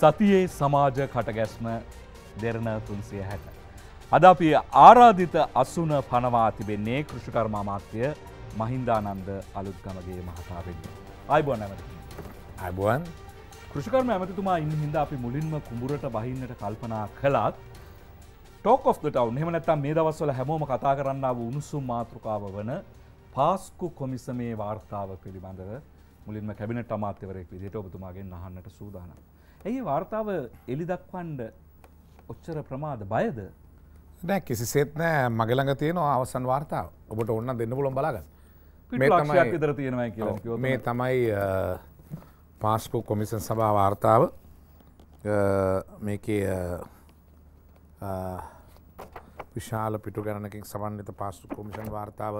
සතියේ සමාජ කටගැස්ම දෙරණ තුන්සිය හැට. අද අපි ආරාධිත අසුන පනවා තිබෙන්නේ කෘෂිකර්ම අමාත්‍යය මහින්දානන්ද අලුත්ගමගේ මහතාවෙන්න. අයිබෝන් ඇමති. අයිබුවන් කෘෂිකර්ම ඇමතිතුමා ඉන්හිද අපි මුලින්ම කුඹුරට බහින්නට කල්පනා කළත් ටෝක් of ටවන් හෙමනැත්තම් මේ දවස්වල හැමෝම කතා කරන්න වූ උණුසුම් මාතෘකාව වන පාස්කු කොමිසමේ වාර්තාව පිළිබඳව මුලින්ම කැබිනට අමාත්‍යවරෙක් විදිට ඔබතුමාගේ අහන්නට සූදානම්. ඇයි වාර්තාව එලි දක්වන්ඩ ඔච්චර ප්‍රමාද බයද නෑ කිසිසේත් නෑ මගළඟ තියෙනවා අවසන් වාර්තාව ඔබට ඔන්න දෙන්න පුළොන් බලාගන්න ඉදර තියෙනවා මේ තමයි පාස්කු කොමිසන් සභා වාර්තාව මේක විශාල පිටු ගැනකින් සමන්විත පාස්ු කොමිෂන් වාර්තාව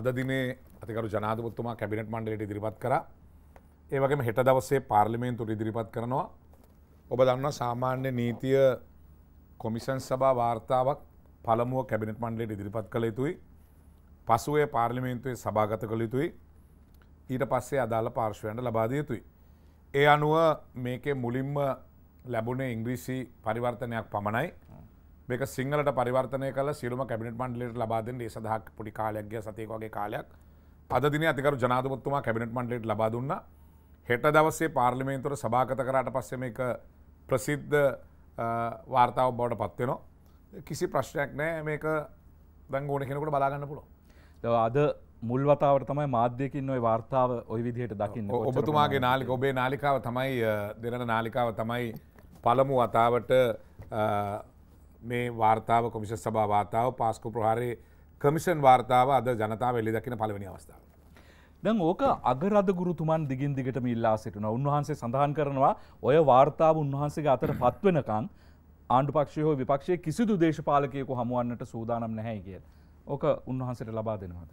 අද දිනේ අතිකරු ජනාධපත්තුමා කැබිනට මණ්ඩලට ඉදිරිපත් කරා ඒවගේම හෙට දවස්සේ පාර්ලිමේන්තු ඉදිරිපත් කරනවා ඔබ දන්නවා සාමාන්‍ය නීතිය කොමිෂන් සභා වාර්තාවක් පළමුුව කැබිනට මණ්ඩලට ඉදිරිපත් කළ යුතුයි පසුවේ පාර්ලිමේන්තුවේ සභාගත කළ යුතුයි ඊට පස්සේ අදාළ පාර්ශවයන්ට ලබාද යුතුයි. ඒ අනුව මේකේ මුලින්ම ලැබුණේ ඉංග්‍රීසි පරිවර්තනයක් පමණයි මේක සිංහලට පරිවර්තනය කළ සිරුම කැබිනට මණ්ඩලට ලබාදෙන් ඒ සඳහක් පොඩි කාලයක්ගේ සතයක වගේ කාලයක් අදදින අතිකරු ජනාතපොත්තුමා කැබිනට මණ්ඩලට ලබා දුන්න හෙට දවසේ පාර්ලිමේන්තුර සභාගත කරට පස්සෙ මේ ප්‍රසිද්ධ වාර්තාව බවට පත්වෙනවා කිසි ප්‍රශ්නයක් නෑ මේක දැන් ඕන කෙනකට බලාගන්න පුළො අද මුල්වතාවට තමයි මාධ්‍යකින් ඔයි වාර්තාව ඔයි විදිහයට දකින්න ඔබතුමාගේ නාලික ඔබේ නාලිකාව තමයි දෙරන නාලිකාව තමයි පළමු වතාවට මේ වාර්තාව කොමිෂ සභා වාතාව පාස්කු ප්‍රහාරය කමිෂන් වාර්තාව අද ජනතාව එල්ලි දකින පලවෙනි අවස්ථාව. දැන් ඕක අගරද ගුරුතුමන් දිගින් දිගටම ඉල්ලා සිටින උන්වහන්සේ සඳහන් කරනවා ඔය වාර්තාව උන්වහන්සේගේ අතර පත්වෙනකං ආණ්ඩුපක්ෂය හෝ විපක්ෂය කිසිදු දේශපාලකයකු හමුවන්නට සූදානම් නැහැ කිය. ඕක උන්වහන්සට ලබා දෙනවා.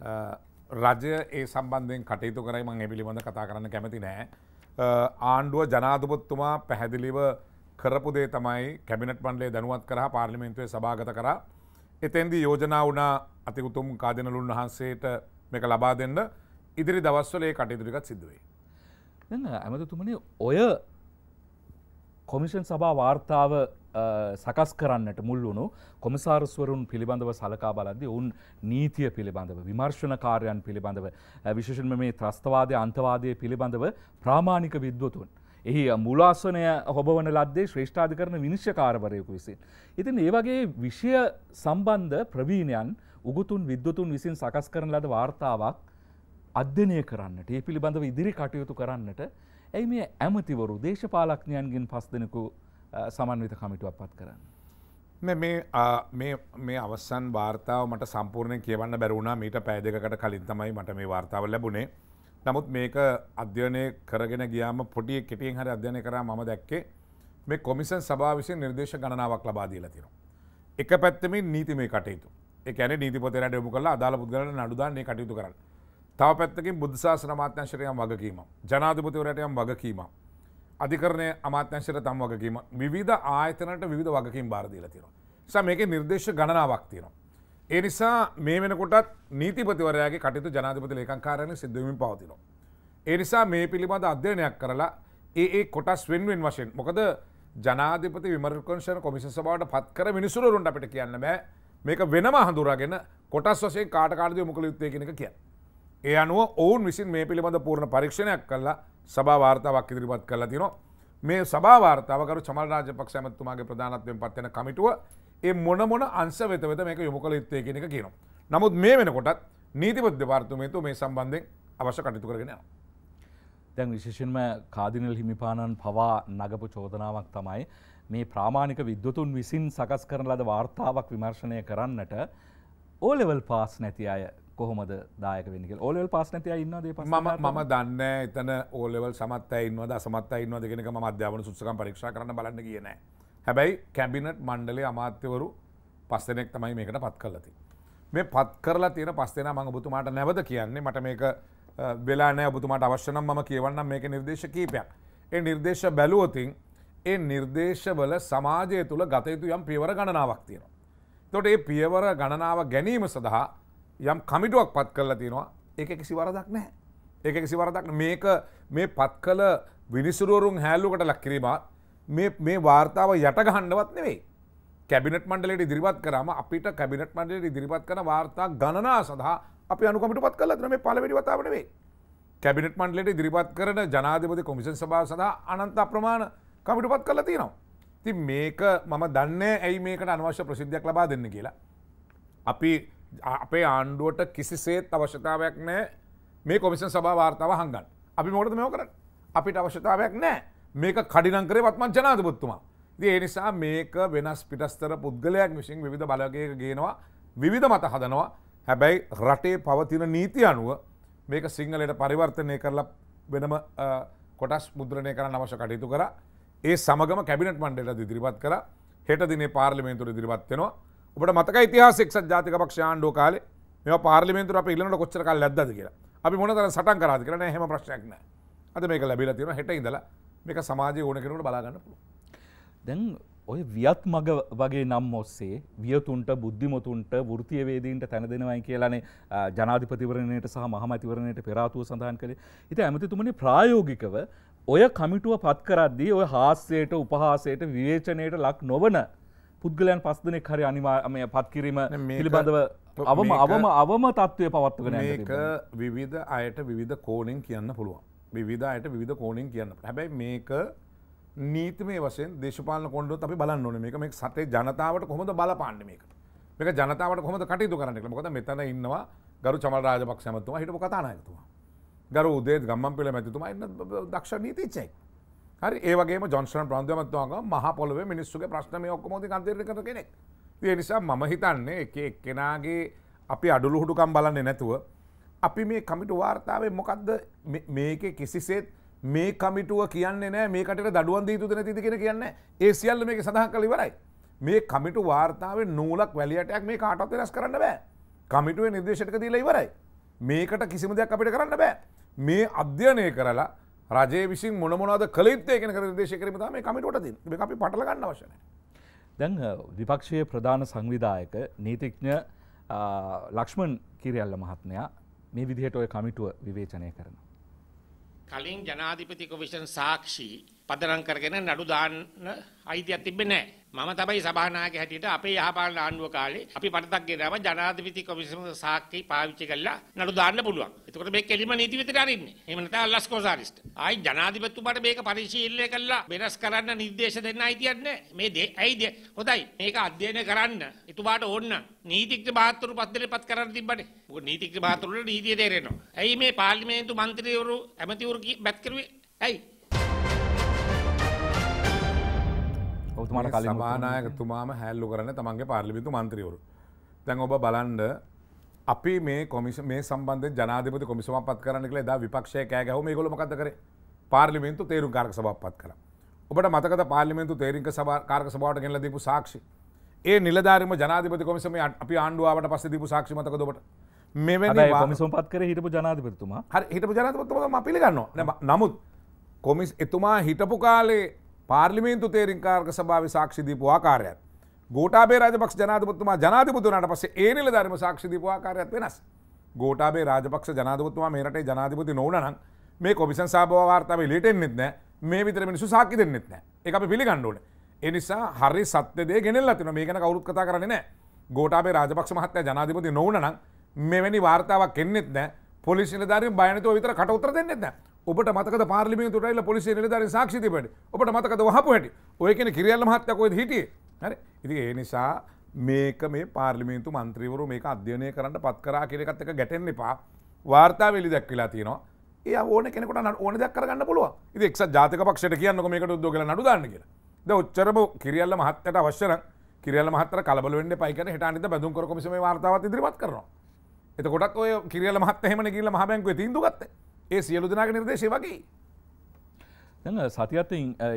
රජය ඒ සම්බන්ධයෙන් කටයුතු කරයි මං එපිළිබඳ කතා කරන්න කැමති නෑ. ආණ්ඩුව ජනාධපොත්තුමා පැහැදිලිව කරපු දේ තමයි කැබිනට පන්ලේ දැනුවත් කරහ පාර්ලිමෙන්න්තුවේ සභාගත කර එතෙන්දී යෝජනා වනා අතිකුතුම් කාදනලුන් වහන්සේට මේක ලබා දෙන්න ඉදිරි දවස්වල ඒ කටයුතුරිකත් සිද්ධුවේ. ඇමතුමනේ ඔය කොමිෂන් සභා වාර්තාව සකස් කරන්නට මුල් වුණු කොමසාරස්වරුන් පිළිබඳව සලකා බලද්දි ඔවුන් නීතිය පිළිබඳව විමර්ශණ කාර්යන් පිළිබඳව විශේෂෙන්ම මේ ත්‍රස්තවාදය අන්තවාදය පිළිබඳව ප්‍රාමාණික විද්වතුන්. එහි මුලාසනය හොබවන ලද්දේ ශ්‍රේෂ්ඨාධිකරන විනිශ්්‍යකාරවරයකු විසින්. ඉතින් ඒවගේ විෂය සම්බන්ධ ප්‍රවීණයන් උගුතුන් විද්වතුන් විසින් සකස් කරන ලද වාර්තාවක් අධ්‍යනය කරන්නට ඒ පිළිබඳව ඉදිරි කටයුතු කරන්නට ඇයි මේ ඇමතිවරු දේශපාලක්ඥයන්ගෙන් පස් දෙනකු සමන්විත කමිටුවක් පත් කරන්න. මේ අවසන් වාර්තාව මට සම්පූර්ණය කියවන්න බැරුණා මීට පෑදකට කලින් තමයි මට මේ වාර්තාව ලැබුණේ නමුත් මේක අධ්‍යනය කරගෙන ගියාම පොඩිය කෙටියෙන් හරි අධ්‍යනය කරා ම දැක්කේ මේ කොමිසන් සභා විසින් නිර්දේශ ගණනාවක් ලබාදීලා තිෙන. එක පැත්තමින් නීති මේ කටයුතු එකන නීතිපොතර ඩයමු කලා අදාල පුද්ගලට නඩුදාන්නේ කටයුතු කරන්න තව පැත්තකින් බුද්ධාසන අමාත්‍යංශරයම් වගකීම ජනාධපතිවරටයම් වගකීම අධිකරණය අමාත්‍යංශර තම් වගකීම විධ ආයතනට විධ වගකින් බාරදීල තින ස මේක නිර්දේශ ගණනාවක් තියෙනවා. ඒ නිසා මේ වෙනකොටත් නීතිපතිවරයාගේ කටයුතු ජනාධපති ලේකංකාරණය සිදුවමින් පවතිනවා. ඒ නිසා මේ පිළිබඳ අධ්‍යයනයක් කරලා ඒ ඒ කොටස් වෙන්වෙන් වශයෙන් මොකද ජනාධපති විමර්කංශන කොමිස සබවට පත්කර මිනිසුරුන්ට අපිට කියන්න බෑ මේක වෙනම හඳුරාගෙන කොටස් වසේ කාටකාරදය මුකළ යුත්තය කෙනෙක කියන්නේ. ඒ අනුව ඔවුන් විසින් මේ පිළිබඳ පූර්ණ පරීක්ෂණයක් කල්ලා සභාවාර්තාවක් ඉදිරිපත් කලා තින මේ සභාවාර්තාවකර චමල් රාජපක්ෂ ඇමතුමාගේ ප්‍රධානත්වයෙන් පත්වන කමිටුව ඒ මොන මොන අංශ වෙත වෙත මේක යොමු කළ යුත්තේ කෙනෙක කියනවා. නමුත් මේ වෙනකොටත් නීතිපද්‍ය පාර්තුමේතු මේ සම්බන්ධයෙන් අවශ්‍ය කටයුතු කරගෙන යනවා. දැන් විශේෂෙන්ම කාදිනල් හිමිපාණන් පවා නගපු චෝදනාවක් තමයි මේ ප්‍රාමාණික විද්වතුන් විසින් සකස් කරන ලද වාර්තාවක් විමර්ශනය කරන්නට ඕලෙවල් පාස් නැති අය කොහොමද දායක වෙනක ඕලෙවල් පස් නැතිය ඉන්නද ම මම දන්න එතන ඕලෙවල් සමත් ඉන්නවද සමත් ඉන්නවද කෙනක ම අධ්‍යාවන සුත්සකම් පරීක්ෂ කරන බලන්න කියන හැබැයි කැබිනට් මණ්ඩලේ අමාත්‍යවරු පස්සනෙක් තමයි මේකට පත් කරලති. මේ පත් කරලා තියෙන පස්සෙන මඟ බුතුමාට නැවද කියන්නේ මට මේක වෙලානෑ බුතුමාට අවශ්‍යනම් ම කියවන්නම් මේක නිර්දේශ කීපයක්. ඒ නිර්දේශ බැලුවතින් ඒ නිර්දේශවල සමාජය තුළ ගතයුතු යම් පියවර ගණනාවක් තියෙනවා. තොට ඒ පියවර ගණනාව ගැනීම සඳහා යම් කමිටුවක් පත් කරලා තියෙනවා ඒක කිසි වරදක් නැහැ. ඒක කිසි වරදක් මේක මේ පත් කළ විනිසුරුවරුන් හැල්ලුකට ලක් කිරීමත් මේ මේ වාර්තාව යට ගහන්නවත් නෙවෙයි. කැබිනට් මණ්ඩලයට ඉදිරිපත් කරාම අපිට කැබිනට් මණ්ඩලයට ඉදිරිපත් කරන වාර්තා ගණනා සඳහා අපි අනුකමිට පත් කරලා තියෙන මේ පළවෙනි වතාව නෙවෙයි. කැබිනට් මණ්ඩලයට ඉදිරිපත් කරන ජනාධිපති කොමිෂන් සභාව සඳහා අනන්ත අප්‍රමාණ කමිටු පත් කරලා තියෙනවා. ඉතින් මේක මම දන්නේ ඇයි මේකට අනවශ්‍ය ප්‍රසිද්ධියක් ලබා දෙන්න කියලා. අපි අපේ ආණ්ඩුවට කිසිසේත් අවශ්‍යතාවයක් නෑ මේ කොමිසන් සභා වාර්තාව හංගන්න අපි මොකද මෙෝ කරන්න අපිට අවශ්‍යතාවයක් නෑ මේක කඩිනංකරේ වත්මන් ජනාධපුත්තුමා ඒ නිසා මේක වෙනස් පිටස්තර පුද්ගලයක් විසින් විධ බලගයක ගේනවා විවිධ මත හදනවා හැබැයි රටේ පවතින නීති අනුව මේක සිංහලයට පරිවර්තනය කරලා වෙනම කොටස් මුද්‍රණය කරන්න අවශ්‍ය කටයුතු කර ඒ සමගම කැබිනට මණ්ඩල දිරිපත් කර හෙට දිනේ පාර්ලිමේන්තුර දිරිපත්වෙනවා ඔබට මතක ඉතිහාසෙක් ජාතික පක්ෂ ආණ්ඩුව කාලේ මේ පාර්ලිමේන්තුව අපේ ඉල්ලනට කොච්චර කාලයක් දැද්දද කියලා. අපි මොන තරම් සටන් කරාද කියලා නෑ එහෙම ප්‍රශ්නයක් නෑ. අද මේක ලැබිලා තියෙනවා හෙට ඉඳලා මේක සමාජයේ ඕන කෙනෙකුට බලා ගන්න පුළුවන්. දැන් ඔය වියත් මග වගේ නම් ඔස්සේ වියතුන්ට බුද්ධිමතුන්ට ෘතියවේදීන්ට තැන දෙනවයි කියලානේ ජනාධිපතිවරණයට සහ මහමතිවරණයට පෙරාතුව සඳහන් කළේ ඉති ඇමතිතුමනි ප්‍රායෝගිකව ඔය කමිටුව පත්කරද්දී ඔය හාස්සයට උපහාසයට විවේචනයට ලක් නොවන පුද්ගලයන් පස් දෙනෙක් හරි අනිවාමය පත්කිරීම පිළිබඳව අවම අවම අවම තත්ත්වය පවත්වගෙන ඒක විවිධ අයට විධ කෝනින් කියන්න පුළුවන් විධ අයට විධ කෝනින් කියන්න හැබැයි මේක නීතිමේ වශයෙන් දේශපාල කොඩ අපි බලන්න ඕන මේක මේ සතේ ජනතාවට කොහොඳ බලපාන්න මේක මේක ජනතාවට කොහොඳ කටයුතු කරන්න මොකද මෙතන ඉන්නවා ගරු චමල් රාජපක්ෂ ඇමතුමා හිටපු කතානායකතුමා ගරු උදේත් ගම්මන් පෙළ මැතිතුමා ඉන්න දක්ෂ නීතිච්චයි හරි ඒවගේ ජොන්සන් ප්‍රන්ධමත්වාග මහ පොලොව මිනිස්සුගේ ප්‍රශ්නම ඔක්කොමති අන්තර කර කෙනෙක් ඒ නිසා මම හිතන්නේ එක එක්කෙනගේ අපි අඩුළු හුටුකම් බලන්න නැතුව අපි මේ කමිටු වාර්තාවේ මොකක්ද මේක කිසිසේත් මේ කමිටුව කියන්නේ නෑ මේකට දඩුවන් දීතුදන තිති කියෙන කියන්න ඒ සියල්ල මේක සඳහන් කලිවරයි මේ කමිටු වාර්තාවේ නූලක් වැලියටයක් මේ කාටත් වෙනස් කරන්න බෑ කමිටුවේ නිර්දේශටක දීලා ඉවරයි මේකට කිසිම දෙයක් අපිට කරන්න බෑ මේ අධ්‍යයනය කරලා රජය විසින් මොනමොනද කලිප්තය කෙන දේශ කරම මේ කමිටට ද අපි පටලගන්න වශන. දැන් විපක්ෂයේ ප්‍රධාන සංවිධායක නීතිඥ ලක්ෂ්මන් කිරියල්ල මහත්මයා මේ විදිහට ඔය කමිටුව විවේචනය කරන. කලින් ජනාධිපති කොමිෂන් සාක්ෂී පදනම් කරගෙන නඩු දාන්න අයිතියක් තිබෙන්නේ නැහැ. මම තමයි සභානායකයෙක් හැටියට අපේ යහපාලන ආණ්ඩුව කාලේ අපි පටතක් ගෙනාම ජනාධිපති කොමිසම සාක්ෂි පාවිච්චි කරලා නඩු දාන්න පුළුවන්. එතකොට මේක කෙලිම නීතිවිතට අරින්නේ. එහෙම නැත්නම් අල්ලස්කෝසාරිස්ට. ආයි ජනාධිපතිතුමාට මේක පරිශීලනය කරලා වෙනස් කරන්න නිර්දේශ දෙන්න අයිතියක් නැහැ. මේ දේ ඇයිද? හොඳයි. මේක අධ්‍යයනය කරන්න එතුමාට ඕන නීතිඥ මහත්වරු පත්තරේපත් කරන්න තිබ්බනේ. මොකද නීතිඥ මහත්වරුන්ට නීතිය තේරෙනවා. ඇයි මේ පාර්ලිමේන්තු මන්ත්‍රීවරු ඇමතිවරු බැත් කරුවේ? ඇයි? ඔතුමාට කල සමානායකතුමාම හැල්ලු කරන තමන්ගේ පාර්ලිමිතු මන්ත්‍රියවරු තැන් ඔබ බලන්ඩ අපි මේ කොමිස මේ සම්බන්ධ ජනාධපති කොමිසම පත් කරන කළ දා විපක්ෂය කෑගැහම ගොලමකද කර පාර්ලිමෙන්තු තේරු කාර්ක සභපත් කර ඔබට මතක පාර්ලිමෙන්තු තේරක කාර්ක සභාවට කෙල්ල දීපු සාක්ෂි ඒ නිලධාරම ජනාධපති කොමිසම අපි ආණ්ඩුවාවට පස්ස දීපු සාක්ෂි මතක දොට මෙවැනි කොමිසම පත් කර හිටපු ජනාධපතිතුමා හරි හිටපු ජනාධපතිතුමා මම පිළිගන්නවා නමුත් කොමිස් එතුමා හිටපු කාලේ පාර්ලිමේන්තු තේරින් කාර්ක සභාව සාක්ෂිදීපු ආකාරයත්. ගෝටාබේ රාජපක්ෂ ජනාධපතුමා ජනාධපතුනාට පස්සේ ඒ නිලධර්ම සාක්ෂිදීපු ආකාරයත් වෙනස්. ගෝටාබේ රාජපක්ෂ ජනාධපතුමා මේ රටේ ජනාධිපති නොවුණනම් මේ කොමිෂන් සභාව වාර්තාවේ එළියට එන්නෙත් නැහැ. මේ විතර මිනිස්සු සාක්ෂි දෙන්නෙත් නැහැ. ඒක අපි පිළිගන්න ඕනේ. ඒ නිසා හරි සත්‍ය දේ ගෙනෙලා තිනවා. මේ ගැන කවුරුත් කතා කරන්නේ නැහැ. ගෝටාබේ රාජපක්ෂ මහත්තයා ජනාධිපති නොවුණනම් මෙවැනි වාර්තාවක් එන්නෙත් නැහැ. පොලිස් නිලධාරීන් බය නැතුව විතර කට උතර දෙන්නෙත් නැහැ. ඔබට මතක පාර්ලිමි තුරයිල පොලිසි නිලධාර සාක්ෂිතිපට ඔබට මතකද වහපු හැට ඔය කියන කිරියල්ල මහත්තකොද හිටිය හරි ඉති ඒ නිසා මේක මේ පාර්ලිමින්තු මන්ත්‍රීවරු මේක අධ්‍යනය කරන්න පත් කරා කිරකත් එක ගැටෙන් එපා වාර්තා වෙලි දැක්වෙලා තියෙනවා ඒ ඕන කෙනෙකට නට ඕන දෙයක් කරගන්න පුළුව ඉති එක් ජාතික පක්ෂට කියන්න මේකට උද්දෝ කල නඩුදාන්න කියලා ද උච්චරම කිරියල්ල මහත්තට අවශ්‍යන කිරියල මහත්තර කලබල වෙන්න පයික හටනිත බැඳුම් කර කොමිසම වාර්තාවත් ඉදිරිපත් කරනවා එතකොටත් ඔය කිරියල මහත්තහෙම කියල මහ බැංකුව තිීදුගත්තේ ඒ සියලු දෙනාගේ නිර්දේශය වගේ. සතියත්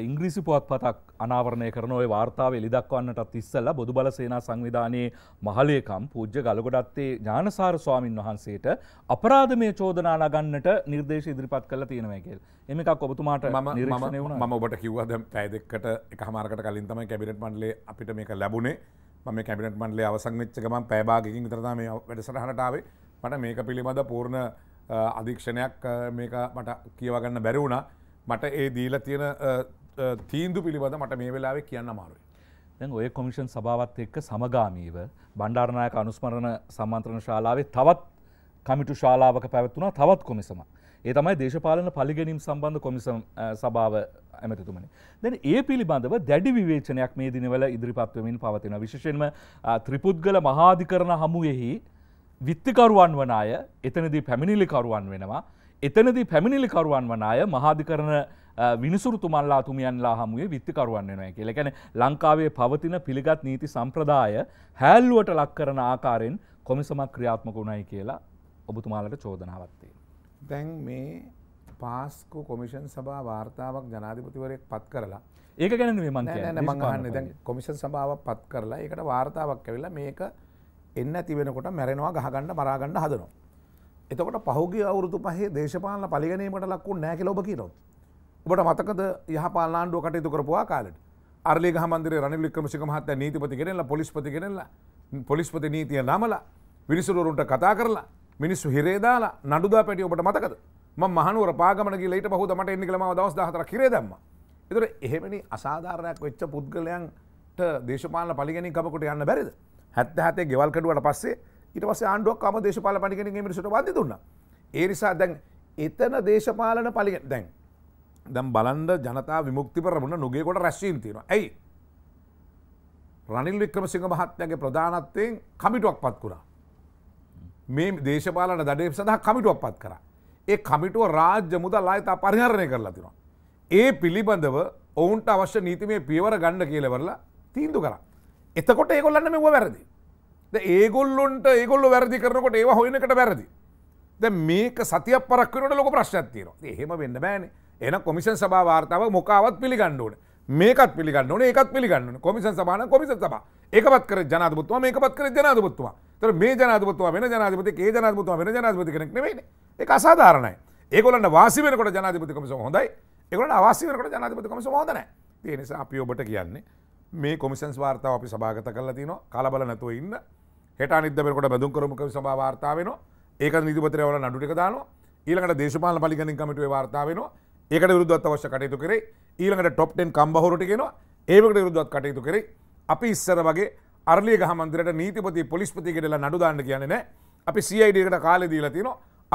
ඉංග්‍රීසි පුවත් පතක් අනාවරණය කරන ඔය වාර්තාව එලිදක්වන්නටත් ඉස්සල්ල බොදු බල සේනා සංවිධානයේ මහලේකම් පූජ්‍ය ගලගොඩත්තේ ඥානසාර ස්වාමින් වහන්සේට අපරාධමය චෝදනා නගන්නට නිර්දේශ ඉදිරිපත් කළ තියෙනවැකල් එමක් ඔබතුමාට ම ම ඔබට කිව්වද පැදෙක්කට එක හමාරකට කලින් තම කැබිනට මන්ඩලේ අපිට මේක ලැබුණේ මම කැබිනට මන්ඩලේ අවසංවෙච්චකම පෑබාගකින් විතරතා මේ වැඩසටහනටාවේ මට මේක පිළිබඳ පූර්ණ අධීක්ෂණයක් මේක මට කියවගන්න බැරිවුණ මට ඒ දීල තියෙන තීන්දු පිළිබඳ මට මේ වෙලාවේ කියන්න මාරුයි. දැන් ඔය කොමිෂන් සභාවත් එක්ක සමගාමීව බණ්ඩාරනායක අනුස්මරණ සම්මන්ත්‍රණ ශාලාවේ තවත් කමිටු ශාලාවක පැවැත්වුණා තවත් කොමිසමක්. ඒ තමයි දේශපාලන පලිගැනීම් සම්බන්ධ කොමිසම් සභාව ඇමතිතුමනි. දැන් ඒ පිළිබඳව දැඩි විවේචනයක් මේ දිනවල ඉදිරිපත්වමින් පවතින. විශේෂයෙන්ම ත්‍රිපුද්ගල මහාධිකරණ හමුවෙහි විත්තිකරුවන් වන අය එතනදී පැමිණිලිකරුවන් වෙනවා. එතනදී පැමිණිලිකරුවන් වන අය මහාධිකරණ විනිසුරතුමල්ලා තුමියන්ලා හමුවේ විත්තිකරුවන් වෙනවා කියලා. කියන්නේ ලංකාවේ පවතින පිළිගත් නීති සම්ප්‍රදාය හැල්ලුවට ලක් කරන ආකාරයෙන් කොමිසමක් ක්‍රියාත්මක වුණයි කියලා ඔබතුමාලට චෝදනාවක් තියෙනවා. දැන් මේ පාස්කු කොමිෂන් සභා වාර්තාවක් ජනාධිපතිවරයෙක් පත් කරලා ඒක ගැන නෙමෙයි මම කියන්නේ. මම අහන්නේ දැන් කොමිෂන් සභාවක් පත් කරලා ඒකට වාර්තාවක් කැවිලා මේක එන්න ඇති වෙනකොට මැරෙනවා ගහගන්න මරාගන්න හදනවා. එතකොට පහුගේ අවුරුදු පහේ දේශපාලන පලිගනීමට ලක්වු නෑකි ලොබ කියනොත්. ඔබට මතකද යහපාලාන්ඩුව කටයුතු කරපුවා කාලට අරලි හමන්දර රනිලික්‍රමසික මහත්ත නීතිපති කෙනෙල්ලා පොලිස්පති කෙනෙල්ලා පොලිස්පති නීතිය නමලා විනිසුරුවරුන්ට කතා කරලා මිනිස්සු හිරේදාලා නඩුදා පැටිය ඔබට මතකද ම මහනුවර පාගමන ලට පහු මට එන්න ලම දවස් හතර කිරේ දම්ම එතර එහෙමනි අසාධාරණයක් වෙච්ච පුද්ගලයන්ට දේශපාලන පලිගැනින් කමකොට යන්න බැරිද හැත්තහතේ ගෙවල්කඩුවට පස්සේ ඉට පස ආණ්ඩුවක් අම දේශපාල පටිකෙන මිනිසට වද දුන්න. ඒ නිසා දැන් එතන දේශපාලන පලි දැන්. දැම් බලන්ද ජනතා විමුක්ති පරමුණ නොගේකොට රැශ්ීන් තියෙන ඇයි. රනිල් වික්‍රම සිංහ මහත්මයගේ ප්‍රධානත්වයෙන් කමිටුවක් පත් කුරා. මේ දේශපාලන දඩේ සඳහා කමිටුවක් පත් කර. ඒ කමිටුව රාජ්‍ය මුදල් අයතා පරිහරණය කරලා තිනවා. ඒ පිළිබඳව ඔවුන්ට අවශ්‍ය නීතිමේ පියවර ගණ්ඩ කියලවරලා තීන්දු කරා. එතකොට ඒගොල්ලන්න මෙව වැරදි. ඒගොල්ලොන්ට ඒගොල්ල වැරදි කරනකොට ඒ හොයනකට වැරදි. ද මේක සතිය පරක්වනට ලොක ප්‍රශ්නයක්තියන එහෙම වෙන්න බෑන එන කොමිෂන් සභා වාර්තාව මොකාවත් පිළිගන්නඩුවට මේකත් පිළිගන්න ඕන එකත් පිළිගන්න කොමිසන් සබාන කොමිසන් සබා එකපත් කර ජනාධපුත්තුව මේකපත් කර ජනාධපුත්තුවා තර මේ ජනාධපතුව වෙන ජනාධපති ඒ ජනාධපතුව වෙන ජනාධපති කරෙක් නෙවෙයි එක අසාධාරණයි ඒගොලන්න වාසි වෙනකොට ජනාධපති කොමිසම හොඳයි ඒගොලට අවාසි වෙනකොට ජනාධපති කොමිසම හොඳ නැහැ ඒ නිසා අපි ඔබට කියන්නේ මේ කොමිසන්ස් වාර්තාව අපි සභාගත කල තින කලබල නැතුව ඉන්න හෙට අනිදමකට බැදුම් කරමක සභා වාර්තාාවන ඒක නිතිපතරවල නඩුටික දාන ඊළකට දේශපාල පලිගනින් කමිටුවේ වාර්තාාවන ඒක විරුද්ධත් අවශ්‍ය කටයුතු කරේ ඊළඟට ටොප්ටෙන් කම්බහොරටගෙන ඒකට විරුද්ධත් කටයුතු කරේ අපි ඉස්සර වගේ අරලිය ගහමන්දරට නීතිපති පොලිස්පතිකටලා නඩුදාන්න කියන්නන අපි සයිඩකට කාලෙ දීල තින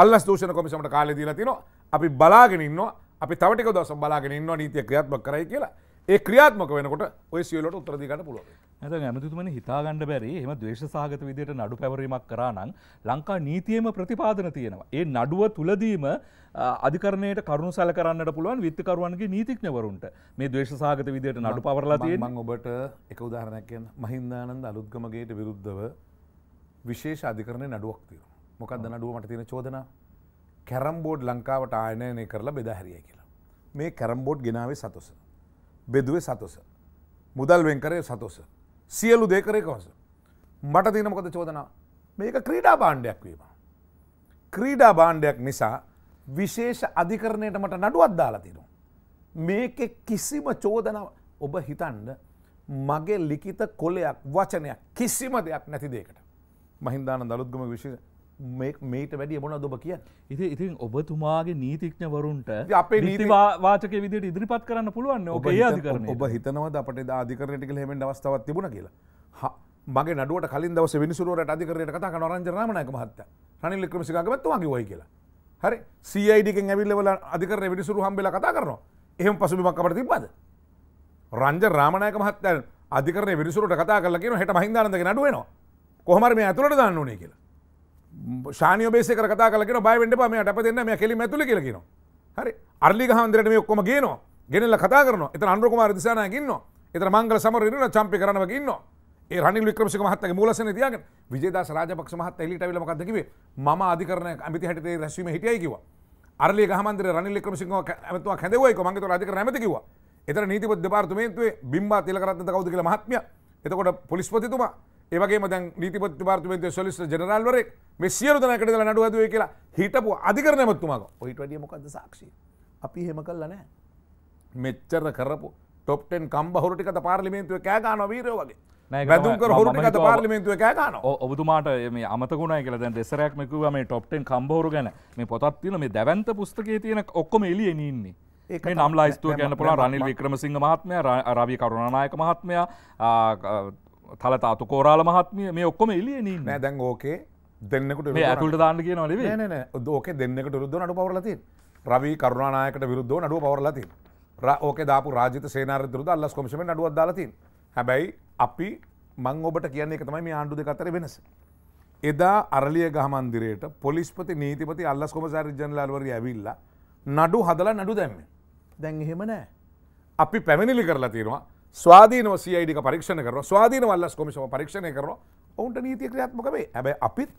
අල්ල ස්තූෂණ කොමිසමට කාලෙ දීල තින අපි බලාගෙනන්නවා අපි තවටික දොස බලාගෙනන්නවා නීතිය ක්‍රියාත්ම කරයි කියලා ඒ ක්‍රියාත්මක වෙනකොට ඔය සියලට උත්තරදිගන්න පුළුව. ඇත ඇමතිතුමන හිතාගන්න බැරි එම දේශ සාගත විදියට නඩු පැවරීමක් කරානං ලංකා නීතියම ප්‍රතිපාදන තියෙනවා. ඒ නඩුව තුලදීම අධිකරණයට කරුණු සැල කරන්නට පුළුවන් විත්තකරුවන්ගේ නීතික්නවරුන්ට මේ දේශ සාගත විදියට නඩු පවරලා තිය මං ඔබට එක උදාහරණැකෙන් මහින්දානන්ද අලුද්ගමගේට විරුද්ධව විශේෂ අධිකරණය නඩුවක් තිය. මොකක්ද නඩුවමට තියෙන චෝදනා කැරම්බෝඩ් ලංකාවට ආයනයනය කරලා බෙදාහැරිය කියලා. මේ කැරම්බෝඩ් ගෙනාවේ සතුසන. බෙදුවේ සතොස. මුදල් වෙන්කරේ සතොස. සියලු දේකරේ කොස. මට තිනමකොද චෝදනා මේක ක්‍රීඩා බාණ්ඩයක් වීම. ක්‍රීඩා බාණ්ඩයක් නිසා විශේෂ අධිකරණයට මට නඩුවත් දාලා තිනවා. මේක කිසිම චෝදන ඔබ හිතන්ඩ මගේ ලිකිත කොලයක් වචනයක් කිසිම දෙයක් නැති දේකට. මහින්දාන දළුද්ගම විශේෂ මේට වැඩිය මොන දුබ කිය ඉති ඉතින් ඔබතුමාගේ නීතිඥවරුන්ට අපේ නීතිවාචක විදිට ඉදිරිපත් කරන්න පුළුවන් ඔබ ඒකරන ඔබ හිතනවද අපට ආධිකරනටික හෙමෙන් අවස්ථාවත් තිබුණ කියලා මගේ නඩුවට කලින් දවස විනිසුරුවට අධිකරයට කතා කරන රංජනාමනායක මහත්තයා රනිල් වික්‍රමසිංහගමත් වගේ වයි කියලා හරි CID එකෙන් ඇවිල්ලා අධිකරණ විනිසුරු හම්බෙලා කතා කරනවා එහෙම පසුබිමක් අපට තිබ්බද රංජ රාමනායක මහත්තයා අධිකරණ විනිසුරුවට කතා කරලා කියනවා හෙට මහින්දානන්දගේ නඩුව එනවා කොහොමද මේ ඇතුළට දාන්න ඕනේ කියලා ශානය බේස කරතා කලකෙන බයිවෙන්ට පම අප දෙන්න මේ කෙලි ඇතුල කියලකින හරි අර්ලි හන්දරට මේ ඔක්කොම ගේනවා ගෙනල්ල කතා කරන එත අන්ුකම දිසාන ගන්න එත මංගල සමර රන චම්පි කරන ගන්න ඒ රනි වික්‍රමසි මහත්තක මූලසන තියග විජේදා රාජපක්ෂ මහත් එලිට වෙල මකදකිවේ ම අධිකරන ඇමති හට රැස්වීම හිටියයිකිව අරලි හන්දර රනි ලික්‍රමසි ඇතුව හැදවයි මගේ රජක නැතිකිව එත නීතිපද පාර්තමේන්තුවේ බිම්බා තිලකරත්ත කවද කියල මහත්මය එතකොට පොලිස්පතිතුමා ඒවගේ මදැන් නීතිපත් පාර්තිමේන්තුවේ සොලිසිටර් ජෙනරාල්වරයෙක් මේ සියලු දෙනා එකට දාලා නඩු හදුවේ කියලා හිටපු අධිකරණ ඇමතුමාක ඔයිට වැඩිය මොකද්ද සාක්ෂිය අපි එහෙම කළා නෑ මෙච්චර කරපු ටොප් 10 කම්බහුරු ටිකද පාර්ලිමේන්තුවේ කෑ ගන්නවා වීරයෝ වගේ වැදුම්කර හොරුටිකද පාර්ලිමේන්තුව කෑගන ඔබතුමාට මේ අමතකුණ කියල දැන් දෙසරයක් මකුව මේ ටොප්ටෙන් කම්බෝරු ගැන මේ පොත්තින මේ දැවන්ත පුස්තකයේ තියෙන ඔක්කොම එලියනන්නේ ඒ නම් ලයිස්තුව ගැන පුළ රනිල් වික්‍රමසිංහ මහත්මය රවි කරුණනායක මහත්මයා තලත අතු කෝරාල මහත්මිය මේ ඔක්කොම එලිය නී නෑ දැන් ඕකේ දෙන්නෙකුට ඇතුට දාන්න කියන න දෝක දෙන්නෙකට රුද්ද නඩු පවරලති රවී කරුණනායකට විරුද්ධ නඩුව පවරලති ඕක දාපු රාජත සේනාරතුරද අල්ලස් කොමිෂම නඩුවත් දාලතින් හැබැයි අපි මං ඔබට කියන්නේ එක තමයි මේ ආණ්ඩු දෙක අතර වෙනස. එදා අරලිය ගහ මන්දිරයට පොලිස්පති නීතිපති අල්ලස් කොමසාරි ජනරල්වරිය ඇවිල්ලා නඩු හදලා නඩු දැම්මේ. දැන් එහෙම නෑ. අපි පැමිණිලි කරලා තියෙනවා ස්වාධීනව සයිඩික පරීක්ෂණ කරන ස්වාධීන වල්ලස් කොමිසම පරීක්ෂණය කරන ඔවුන්ට නීතිය ක්‍රියාත්මකවේ හැබැ අපිත්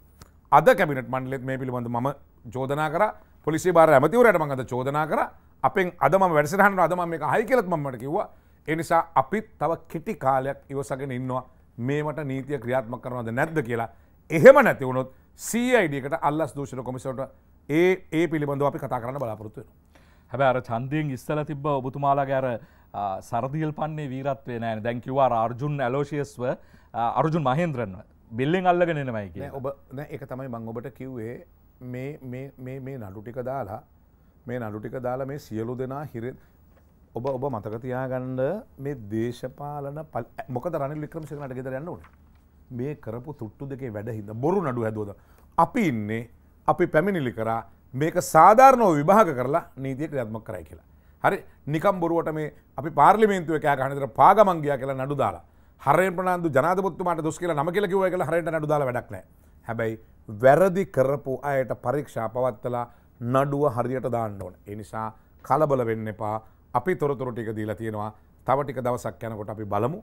අද කැබිනට මණ්ඩලෙත් මේ පිළිබඳ ම චෝදනා කර පොලිසි බාර ඇමතිවරයට මඟද චෝදනා කර අපෙන් අදම වැඩසටහන අදම මේ හයි කෙලත් මට කිව්වා එනිසා අපිත් තව කිටි කාලයක් ඉවසගෙන ඉන්නවා මේමට නීතිය ක්‍රියාත්ම කරනවද නැද්ද කියලා එහෙම නැතිවුණොත් සයිඩකට අල්ලස් දූෂණ කොමිසට ඒ ඒ පිළිබඳව අපි කතා කරන්න බලාපොරත්තුවෙන හැබැ අර චන්දයෙන් ඉස්සල තිබ ඔබතුමාලාගේ අර සරදිල් පන්නේ වීරත්වේ නෑන දැන්කිවවා අර්ජුන් ඇලෝෂියස්ව අරුජුන් මහන්ද්‍රන්ව බිල්ලෙන් අල්ලගෙන නමයි ඔබ එක තමයි මං ඔබට කිව්වේ මේ නඩුටික දාලා මේ නඩුටික දාලා මේ සියලු දෙනා හිර ඔබ ඔබ මතකතියාගණ්ඩ මේ දේශපාලන පල් මොක රනි ලික්‍රම සිනට ගෙතර යන්න ඕන මේ කරපු තුට්ටු දෙකේ වැඩ හිද බොරු නඩු හැදෝද අපි ඉන්නේ අපි පැමිණිලි කරා මේක සාධාරණෝ විභාග කරලා නීතිය ක්‍රියාත්මක කරයි කියලා හරි නිකම් බොරුවට මේ අපි පාර්ලිමේන්තුව කෑ ගහන විතර පාගමන් ගියා කියලා නඩු දාලා හරෙන් ප්‍රනාන්දු ජනාධිපතිතුමාට දොස් කියලා නම කියලා කිව්වා කියලා හරෙන්ට නඩු දාලා වැඩක් නැහැ. හැබැයි වැරදි කරපු අයට පරීක්ෂා පවත්තලා නඩුව හරියට දාන්න ඕන. ඒ නිසා කලබල වෙන්න එපා. අපි තොරතුරු ටික දීලා තියෙනවා. තව ටික දවසක් යනකොට අපි බලමු.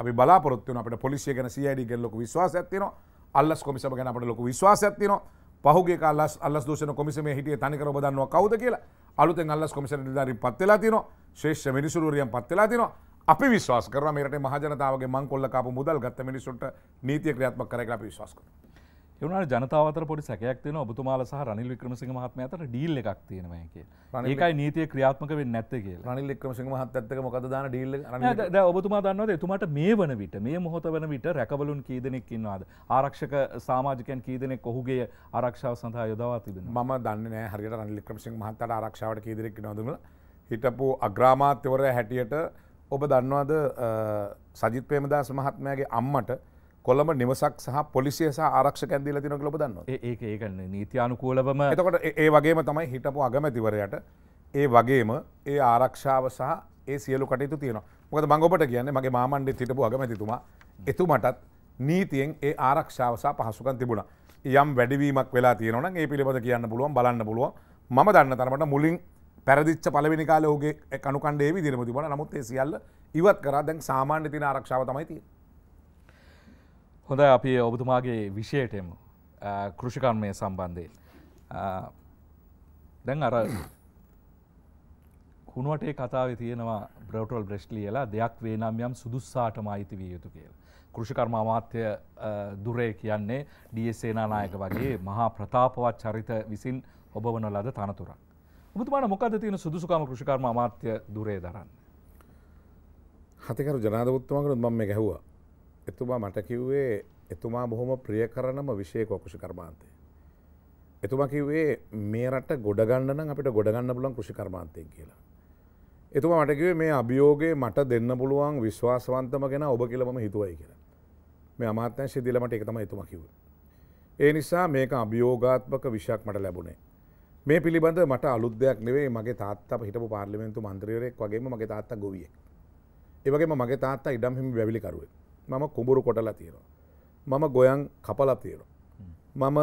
අපි බලාපොරොත්තු වෙන අපිට පොලිසිය ගැන CID ගැන ලොකු විශ්වාසයක් තියෙනවා. අල්ලස් කොමිසම ගැන අපිට ලොකු විශ්වාසයක් තියෙනවා. පහුගිය කාලස් අල්ලස් දූෂණ කොමිසමේ හිටියේ තනිකර ඔබ දන්නවා කවුද කියලා. අලුතෙන් අල්ලස් කොමිෂන් නිලධාරීන් පත් වෙලා තියෙනවා. ශ්‍රේෂ්ඨ මිනිසුරුවරියන් පත් වෙලා තියෙනවා. අපි විශ්වාස කරනවා මේ රටේ මහජනතාවගේ මං කොල්ල කාපු මුදල් ගත්ත මිනිසුන්ට නීතිය ක්‍රියාත්මක කරයි කියලා අපි විශ්වාස කරනවා. එවනට ජනතාවතර පොඩි සැකයක් තියෙන ඔබතුමාල සහ රනිල් වික්‍රමසිංහ මහත්මයා අතර ඩීල් එකක් තියෙනවා කියලා. ඒකයි නීතිය ක්‍රියාත්මක වෙන්නේ නැත්තේ කියලා. රනිල් වික්‍රමසිංහ මහත්තයත් එක්ක මොකද දාන ඩීල් එක? දැන් ඔබතුමා දන්නවද එතුමාට මේ වන විට මේ මොහොත වන විට රැකවලුන් කී දෙනෙක් ඉන්නවද? ආරක්ෂක සමාජිකයන් කී දෙනෙක් ඔහුගේ ආරක්ෂාව සඳහා යොදවා තිබෙනවා? මම දන්නේ නැහැ හරියට රනිල් වික්‍රමසිංහ මහත්තයාට ආරක්ෂාවට කී දෙනෙක් ඉන්නවද කියලා. හිටපු අග්‍රාමාත්‍යවරයා හැටියට ඔබ දන්නවාද සජිත් ප්‍රේමදාස මහත්මයාගේ අම්මට කොළඹ නිවසක් සහ පොලිසිය සහ ආරක්ෂකයන් දීලා තියෙනවා කියලා ඔබ දන්නවා. ඒ ඒක ඒක නීත්‍යානුකූලවම එතකොට ඒ වගේම තමයි හිටපු අගමැතිවරයාට ඒ වගේම ඒ ආරක්ෂාව සහ ඒ සියලු කටයුතු තියෙනවා. මොකද මම ඔබට කියන්නේ මගේ මාමණ්ඩෙත් හිටපු අගමැතිතුමා එතුමටත් නීතියෙන් ඒ ආරක්ෂාව සහ පහසුකම් තිබුණා. යම් වැඩිවීමක් වෙලා තියෙනවා නම් ඒ පිළිබඳ කියන්න පුළුවන් බලන්න පුළුවන්. මම දන්න තරමට මුලින් පැරදිච්ච පළවෙනි කාලේ ඔහුගේ කණුකණ්ඩේ විදිහම තිබුණා. නමුත් ඒ සියල්ල ඉවත් කරා දැන් සාමාන්‍ය තියෙන ආරක්ෂාව තමයි තියෙන්නේ. හොඳයි අපි ඔබතුමාගේ විෂයටම කෘෂිකර්මය සම්බන්ධයෙන් දැන් අර හුණුවටේ කතාව තියෙනවා බ්‍රවටල් බ්‍රෙස්්ලියලා දෙයක් වේ නම් යම් සුදුස්සාටම අයිති විය යුතු කියල. කෘෂිකර්ම අමාත්‍ය දුරේ කියන්නේ ඩියසේනානායක වගේ මහා ප්‍රතාපවත් චරිත විසින් ඔබවන ලද තනතුරක්. ඔබතුමාට මොකද තියෙන සුදුසුකම කෘෂිකර්ම අමාත්‍ය දුරේ දරන්න. හතිකරු ජනාධපුත්තුමකට මම ගැහවා එතුමා මට කිව්වේ එතුමා බොහොම ප්‍රිය කරනම විශය කොකුෂි කර්මාන්තය. එතුමා කිව්වේ මේ රට ගොඩගන්නන අපිට ගොඩගන්න පුලන් කෘෂි කර්මාන්තයෙන් කියලා. එතුමා මට කිව්වේ මේ අභියෝගේ මට දෙන්න පුළුවන් විශ්වාසවන්තම ගෙන ඔබ කියලම හිතුවයි කියලා. මේ අමාත්‍යංශය දීලා මට ඒක තමයි එතුමා කිව්වේ. ඒ නිසා මේක අභියෝගාත්මක විශයක් මට ලැබුණේ. මේ පිළිබඳ මට අලුත් දෙයක් නෙවෙයි මගේ තාත්තා හිටපු පාර්ලිමේන්තු මන්ත්‍රීවරයෙක් වගේම මගේ තාත්තා ගොවියෙක්. ඒ වගේම මගේ තාත්තා ඉඩම් හිමි වැවිලිකරුවෙක්. මම කුඹුරු කොටලා තියෙනවා. මම ගොයන් කපලා තියෙනවා.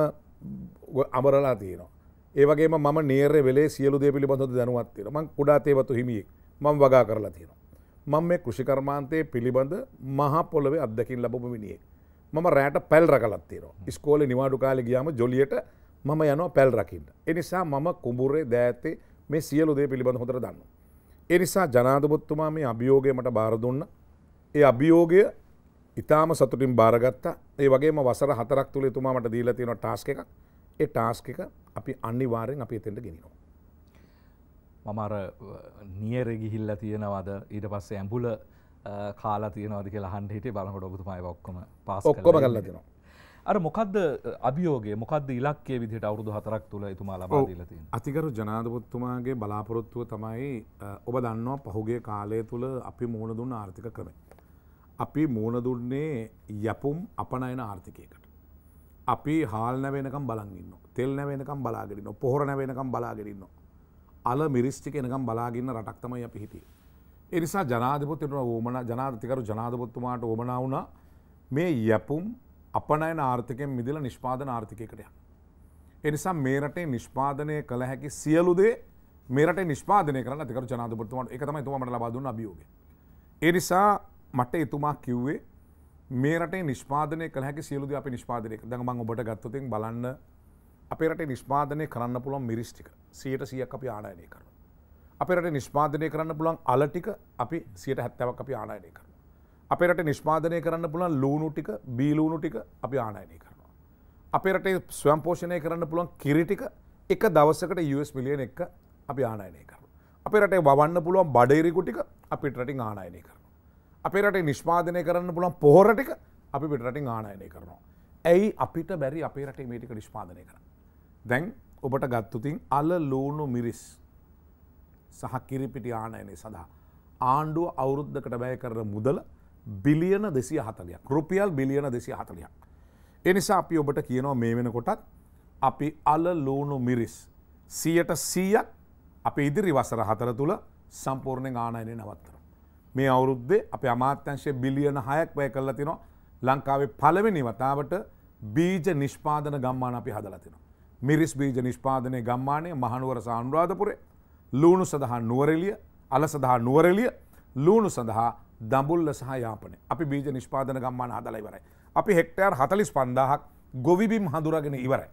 මම අමරලා තියෙනවා. ඒවගේ මම නේර වෙලේ සියලු දේ පිළිබඳව දැනුවත් තියෙනවා. මං කුඩා තේවතු හිමියෙක්. මම වගා කරලා තියෙනවා. මං මේ කෘෂිකර්මාන්තයේ පිළිබඳ මහා පොළොවේ අත්දකින් ලැබපු මිනිහෙක්. මම රෑට පැල් රකලත් තියෙනවා. ඉස්කෝලේ නිවාඩු කාලේ ගියාම ජොලියට මම යනවා පැල් රකින්න. ඒ නිසා මම කුඹුරේ දෑතේ මේ සියලු දේ පිළිබඳ හොඳට දන්නවා. ඒ නිසා ජනාධිපතිතුමා මේ අභියෝගය මට බාර දුන්නා. ඒ අභියෝගය ඉතාම සතුටින් බාරගත්තා ඒ වගේම වසර හතරක් තුළ තුමාමට දීලා තියෙන ටාස්ක එකක් ඒ ටාස්ක එක අපි අනිවාරෙන් අපි එතෙන්ට ගෙනනවා. මමර නියර ගිහිල්ල තියෙනවද ඊට පස්සේ ඇම්බුල කාලා තියනවද කියලා හන්ඩ හිටේ බලකොට ඔබතුමයි ඔක්කොම පස් ඔක්කොම කල්ල තිෙනවා. අර මොකද අභියෝගේ මොකද ඉලක්කේ විදිට අවුදු හතරක් තුළ තුමාලා ලති අතිකරු ජනාධපොත්තුමාගේ බලාපොරොත්තුව තමයි ඔබ දන්නවා පහුගේ කාලය තුළ අපි මුහුණ දුන්න ආර්ථික ක්‍රමේ අපි මූුණ දුන්නේ යපුම් අපනයන ආර්ථිකයකට. අපි හාල් නැවෙනකම් බලගන්න තෙල් නැවෙනකම් බලාගෙනන්න පොහොර නැවෙනකම් බලාගෙනන්න. අල මිරිස්්ටික එනකම් බලාගන්න රටක්තමයි අපි හිටිය. එනිසා ජනාධපතිට ඕමන ජනාධතිකරු ජනාධපොත්තුමාට ඕමනාවන මේ යැපුම් අපනයන ආර්ථකෙන් මිදිල නිෂ්පාදන ආර්ථිකයකටය. එනිසා මේරටේ නිෂ්පාදනය කළ හැකි සියලුදේ මේරට නිෂ්පාදනය කරන තිකර ජනාධපොත්තුමාට එකතම තුමට ලබාදුන්න අභියෝග. එනිසා මට එතුමා කිව්වේ මේ රටේ නිෂ්පාදනය කළ හැකි සියලු දේ අපි නිෂ්පාදනය කළා. දැන් මම ඔබට ගත්තොත් බලන්න අපේ රටේ නිෂ්පාදනය කරන්න පුළුවන් මිරිස් ටික 100%ක් අපි ආනයනය කරනවා. අපේ රටේ නිෂ්පාදනය කරන්න පුළුවන් අල ටික අපි 70%ක් අපි ආනයනය කරනවා. අපේ රටේ නිෂ්පාදනය කරන්න පුළුවන් ලුණු ටික, බී ලුණු ටික අපි ආනයනය කරනවා. අපේ රටේ ස්වයං පෝෂණය කරන්න පුළුවන් කිරි ටික එක දවසකට US මිලියන එක අපි ආනයනය කරනවා. අපේ රටේ වවන්න පුළුවන් බඩ ඉරිකු ටික අපිට රටින් ආනයනය කරනවා. අපේ රටේ නිෂ්පාදනය කරන්න පුළන් පොහොරටික අපි පිටරටින් ආනයනය කරනවා. ඇයි අපිට බැරි අපේ රටේ මේටික නිෂ්පාදනය කර. දැන් ඔබට ගත්තුතින් අල ලූුණු මිරිස් සහ කිරිපිටි ආනයනය සඳහා. ආණ්ඩුව අවුරුද්ධකට බැය කරන මුදල බිලියන දෙසි හතලයක් රුපියල් බිලියන දෙසි හතලයක්. එනිසා අපි ඔබට කියනවා මේ වෙනකොටත් අපි අල ලූුණු මිරිස් සියට සීයක් අප ඉදිරි වසර හතර තුළ සම්පූර්ණය ආනයනය නවත්තර. මේ අවුරුද්දේ අපේ අමාත්‍යංශයේ බිලියන 6ක් වැය කරලා තිනවා. ලංකාවේ පළවෙනි වතාවට බීජ නිෂ්පාදන ගම්මාන අපි හදලා තිනවා. මිරිස් බීජ නිෂ්පාදනයේ ගම්මානය මහනුවර සහ අනුරාධපුරේ ලූණු සඳහා නුවරඑළිය, අල සඳහා නුවරඑළිය, ලූණු සඳහා දඹුල්ල සහ යාපනය. අපි බීජ නිෂ්පාදන ගම්මාන හදලා ඉවරයි. අපි හෙක්ටයාර් 45000ක් ගොවිබිම් හඳුනාගෙන ඉවරයි.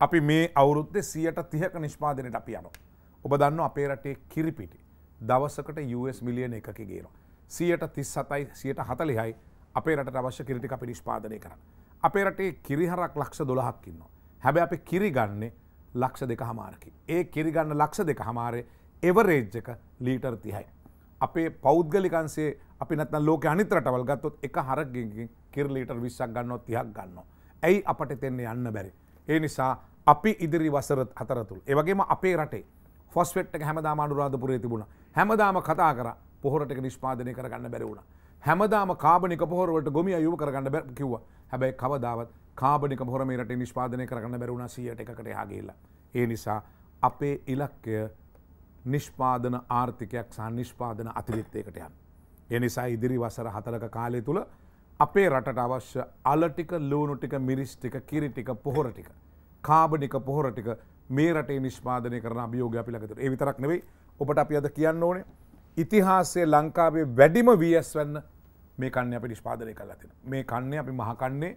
අපි මේ අවුරුද්දේ 130ක නිෂ්පාදනයට අපි යනවා. ඔබ දන්නවා අපේ රටේ කිරිපිටි දවසකට US මිලියන එකකි ගේනවා. සියයට තිස් සතයි සියට හතලිහයි අපේ රට අවශ්‍ය කිරිටි අපි නිෂ්පාදනය කරන්න. අපේ රටේ කිරිහරක් ලක්ෂ දොළහක්කින්නවා. හැබැ අපි කිරිගන්නේ ලක්ෂ දෙක හමාරකි. ඒ කිරිගන්න ලක්ෂ දෙක හමාරය එවරේජ්ජක ලීටර් තිහයි. අපේ පෞද්ගලිකන්සේ අපි නත් ලෝක අනිතරටවල් ගත්තොත් එක හරගින් කිරලීටර් විශ්ක් ගන්නොත් තියක් ගන්නවා. ඇයි අපට තෙන්නේ යන්න බැරි. ඒ නිසා අපි ඉදිරි වසර හතරතුළ. ඒවගේම අපේ රටේ ෆොස්වට් එක හැමදාම අනුරාධපුරේ තිබුණා. හැමදාම කතා කරා පොහොරට එක නිෂ්පාදනය කරගන්න බැරි වුණා. හැමදාම කාබනික පොහොර වලට ගොමිය යොමු කරගන්න බැ කිව්වා. හැබැයි කවදාවත් කාබනික පොහොර මේ රටේ නිෂ්පාදනය කරගන්න බැරි වුණා 100ට එකකට එහා ගිහිල්ලා. ඒ නිසා අපේ ඉලක්කය නිෂ්පාදන ආර්ථිකයක් සහ නිෂ්පාදන අතිරික්තයකට යන්න. ඒ නිසා ඉදිරි වසර හතරක කාලය තුල අපේ රටට අවශ්‍ය අල ටික ලුණු ටික මිරිස් ටික කිරි ටික පොහොර ටික කාබනික පොහොර ටික මේ රටේ නිෂ්පාදනය කරන අභියෝග අපි ළඟට. ඒ විතරක් නෙවෙයි ඔබට අපි අද කියන්න ඕනේ ඉතිහාසයේ ලංකාවේ වැඩිම වීඇස් වෙන්න මේ කන්නේ අපි නිෂ්පාදනය කරලා තියෙනවා. මේ කන්නේ අපි මහ කන්නේ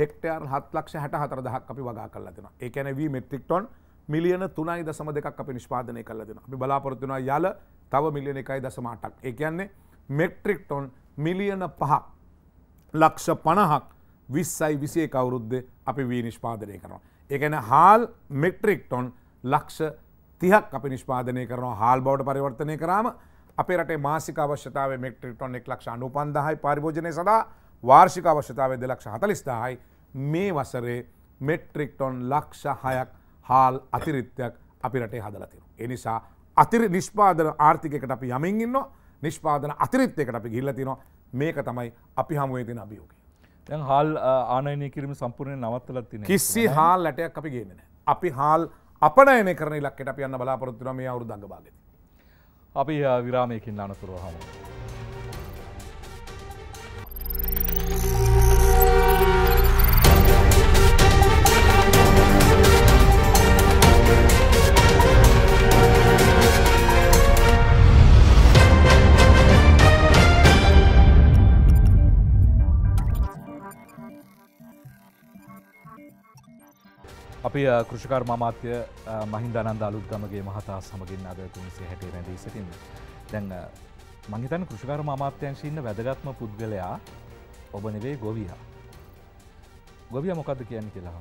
හෙක්ටයාර් 7 ලක්ෂ 64000ක් අපි වගා කරලා තියෙනවා. ඒ කියන්නේ V මෙට්‍රික් ටොන් මිලියන 3.2ක් අපි නිෂ්පාදනය කරලා දෙනවා. අපි බලාපොරොත්තු වෙනවා යල තව මිලියන 1.8ක්. ඒ කියන්නේ මෙට්‍රික් ටොන් මිලියන 5ක් ලක්ෂ 50ක් 20යි 21 අවුරුද්දේ අපි වී නිෂ්පාදනය කරනවා. එකන හාල් මෙට්‍රික් ටොන් ලක්ෂ තිහක් අපි නිෂ්පාදනය කරන හාල් බවට පරිවර්තනය කරාම අපේ රට මාසික අවශ්‍යතාව මෙට්‍රික් ටොන් එක් ලක්ෂ අනුපන්දහයි පරිභෝජනය සඳහා වාර්ෂික අවශ්‍යතාව දෙලක්ෂ හතලිස්දාහයි මේ වසරේ මෙට්‍රික් ටොන් ලක්ෂ හයක් හාල් අතිරිත්‍යයක් අපි රටේ හදලතින. එනිසා අතිරි නිෂ්පාදන ආර්ථිකකට අපි යමින් ඉන්න නිෂ්පාදන අතිරිත්යකට අපි ගිල්ලතිනවා මේක තමයි අපි හමුවේ තින අභියෝගේ. දැන් හාල් ආනයනය කිරීම සම්පූර්ණය නවත්තලත් තින කිසි හාල් ලැටයක් අපි ගේනන. අපි හාල් අපනයන කරන ලක්කට අපි යන්න බලාපොරොත්තුරම අවුරුදඟ බාග. අපි විරාමයකින් අනතුරුව හමු. අපි කෘෂිකාර මාමාත්‍ය මහින්දනන්ද අලුත්ගමගේ මහතා සමගින් අද තුන්සේ හැටේ වැැඳී සිටින්. දැන් මංහිතන් කෘෂිකාර මාමාත්‍යංශ ඉන්න වැදගත්ම පුද්ගලයා ඔබ නෙවේ ගොවියා. ගොවිය මොකක්ද කියන්න කියලා.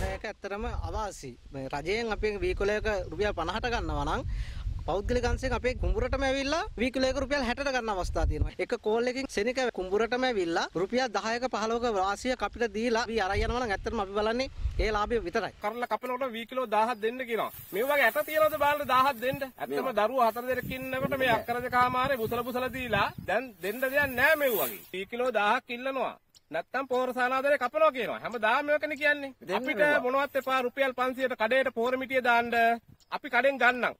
ඇතරම අවාසි රජයෙන් අපේ වීකොලයක රුපිය පණහට ගන්න වනං පෞද්ගලිකන්සේ අපේ කුඹුරටම ඇවිල්ලා වීකුලයක රුපියල් 60ට ගන්න අවස්ථා තියෙනවා. එක කෝල් එකකින් සෙනෙක කුඹුරටම ඇවිල්ලා රුපියල් 10ක 15ක වාසිය අපිට දීලා අපි අරන් යනවා නම් ඇත්තටම අපි බලන්නේ ඒ ලාභය විතරයි. කරලා කපනකොට වීකුලෝ 1000ක් දෙන්න කියනවා. මේ වගේ ඇට තියනවද බලන්න 1000ක් දෙන්න. ඇත්තම දරුවෝ හතර දෙනෙක් ඉන්නකොට මේ අක්කර දෙකමාරේ බුසල බුසල දීලා දැන් දෙන්න දෙයක් නැහැ මේ වගේ. වීකුලෝ 1000ක් ඉල්ලනවා. නැත්තම් පෝර සාලාදරේ කපනවා කියනවා. හැමදාම මේකනේ කියන්නේ. අපිට මොනවත් එපා රුපියල් 500ට කඩේට පෝර මිටිය දාන්න අපි කඩෙන් ගන්නම්.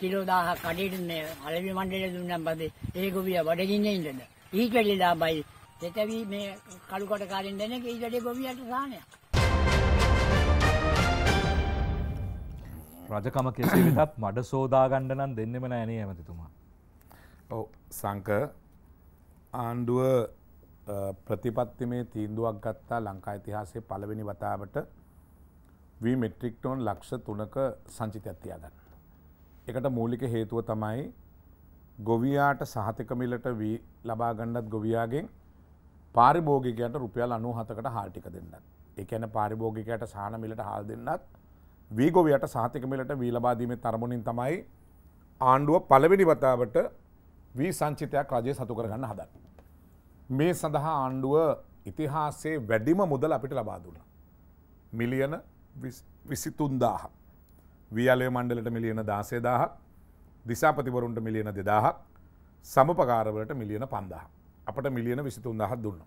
කිලෝ 1000ක් කඩේට අලවි මණ්ඩලෙ දුන්නාන් පස්සේ ඒ ගොවියා බඩගින්නේ ඉඳලා. ඊට වඩා බයි දෙතවි මේ කළු කොට කාරින් දෙන එක ඊට වඩා ගොවියට සාහනයක්. රජකම කෙසේ වෙතත් මඩ සෝදාගණ්ඩ නම් දෙන්නෙම නෑනේ ඇමතිතුමා. ඔව සංක ආණ්ඩුව ප්‍රතිපත්තිමේ තීන්දුවක් ගත්තා ලංකා ඉතිහාසේ පළවෙනි වතාවට වී මෙට්‍රික්ටෝන් ලක්ෂ තුනක සංචිත ඇත්තියාගන්න. එකට මූලික හේතුව තමයි ගොවියාට සහතික මිලට වී ලබා ගන්නත් ගොවියාගෙන් පාරිභෝගිකයට රුපියල් 97කට හාල් ටික දෙන්නත්. ඒ කියන්නේ පාරිභෝගිකයට සාහන මිලට හාල් දෙන්නත් වී ගොවියට සහතික මිලට වී ලබා දීමේ තරමුණින් තමයි ආණ්ඩුව පළවෙනි වතාවට වී සංචිතයක් රජය සතු කරගන්න හදන්නේ. මේ සඳහා ආණ්ඩුව ඉතිහාසයේ වැඩිම මුදල් අපිට ලබා දුන්නා. මිලියන 23000ක්. වියලය මණ්ඩලට මිලියන දාසේදාහක් දිසාපතිවරුන්ට මිලියන දෙදාහක් සමපකාරවලට මිලියන පන්දහ. අපට මිලියන විසිතුන් දහත් දුන්න.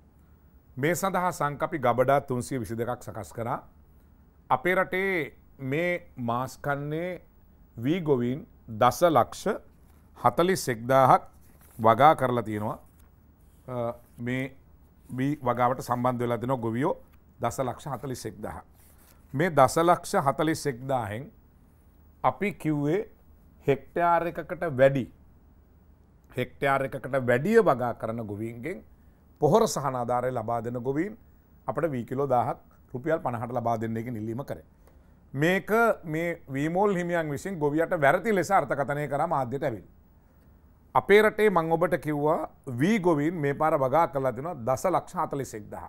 මේ සඳහා සංකපි ගබඩා තුන්සිය විසි දෙකක් සකස් කරා. අපේ රටේ මේ මාස්කන්නේ වී ගොවින් දස ලක්ෂ හතලි සෙක්දාහක් වගා කරලා තියෙනවා මේ වී වගාවට සම්බන්ධ වෙලා දෙන ගොවියෝ දස ලක්ෂ හතලි සෙක්දාහ. මේ දසලක්ෂ හතලි සෙක්දාහෙන් අපි කිව්වේ හෙක්ටයාර එකකට වැඩි හෙක්ටයාර එකකට වැඩිය වගා කරන ගොවීන්ගෙන් පොහොර සහනාධාරය ලබා දෙන ගොවීන් අපට වීකිලෝ දාහක් රුපියල් පණහට ලබා දෙන්න එක නිල්ලීම කරේ. මේක මේ වීමෝල් හිමියන් විසින් ගොවියට වැරති ලෙස අර්ථකතනය කර මාධ්‍යයට ඇවිල්. අපේ රටේ මං ඔබට කිව්වා වී ගොවීන් මේ පාර වගා කරලා දෙනවා දස ලක්ෂ හතලිසෙක් දහ.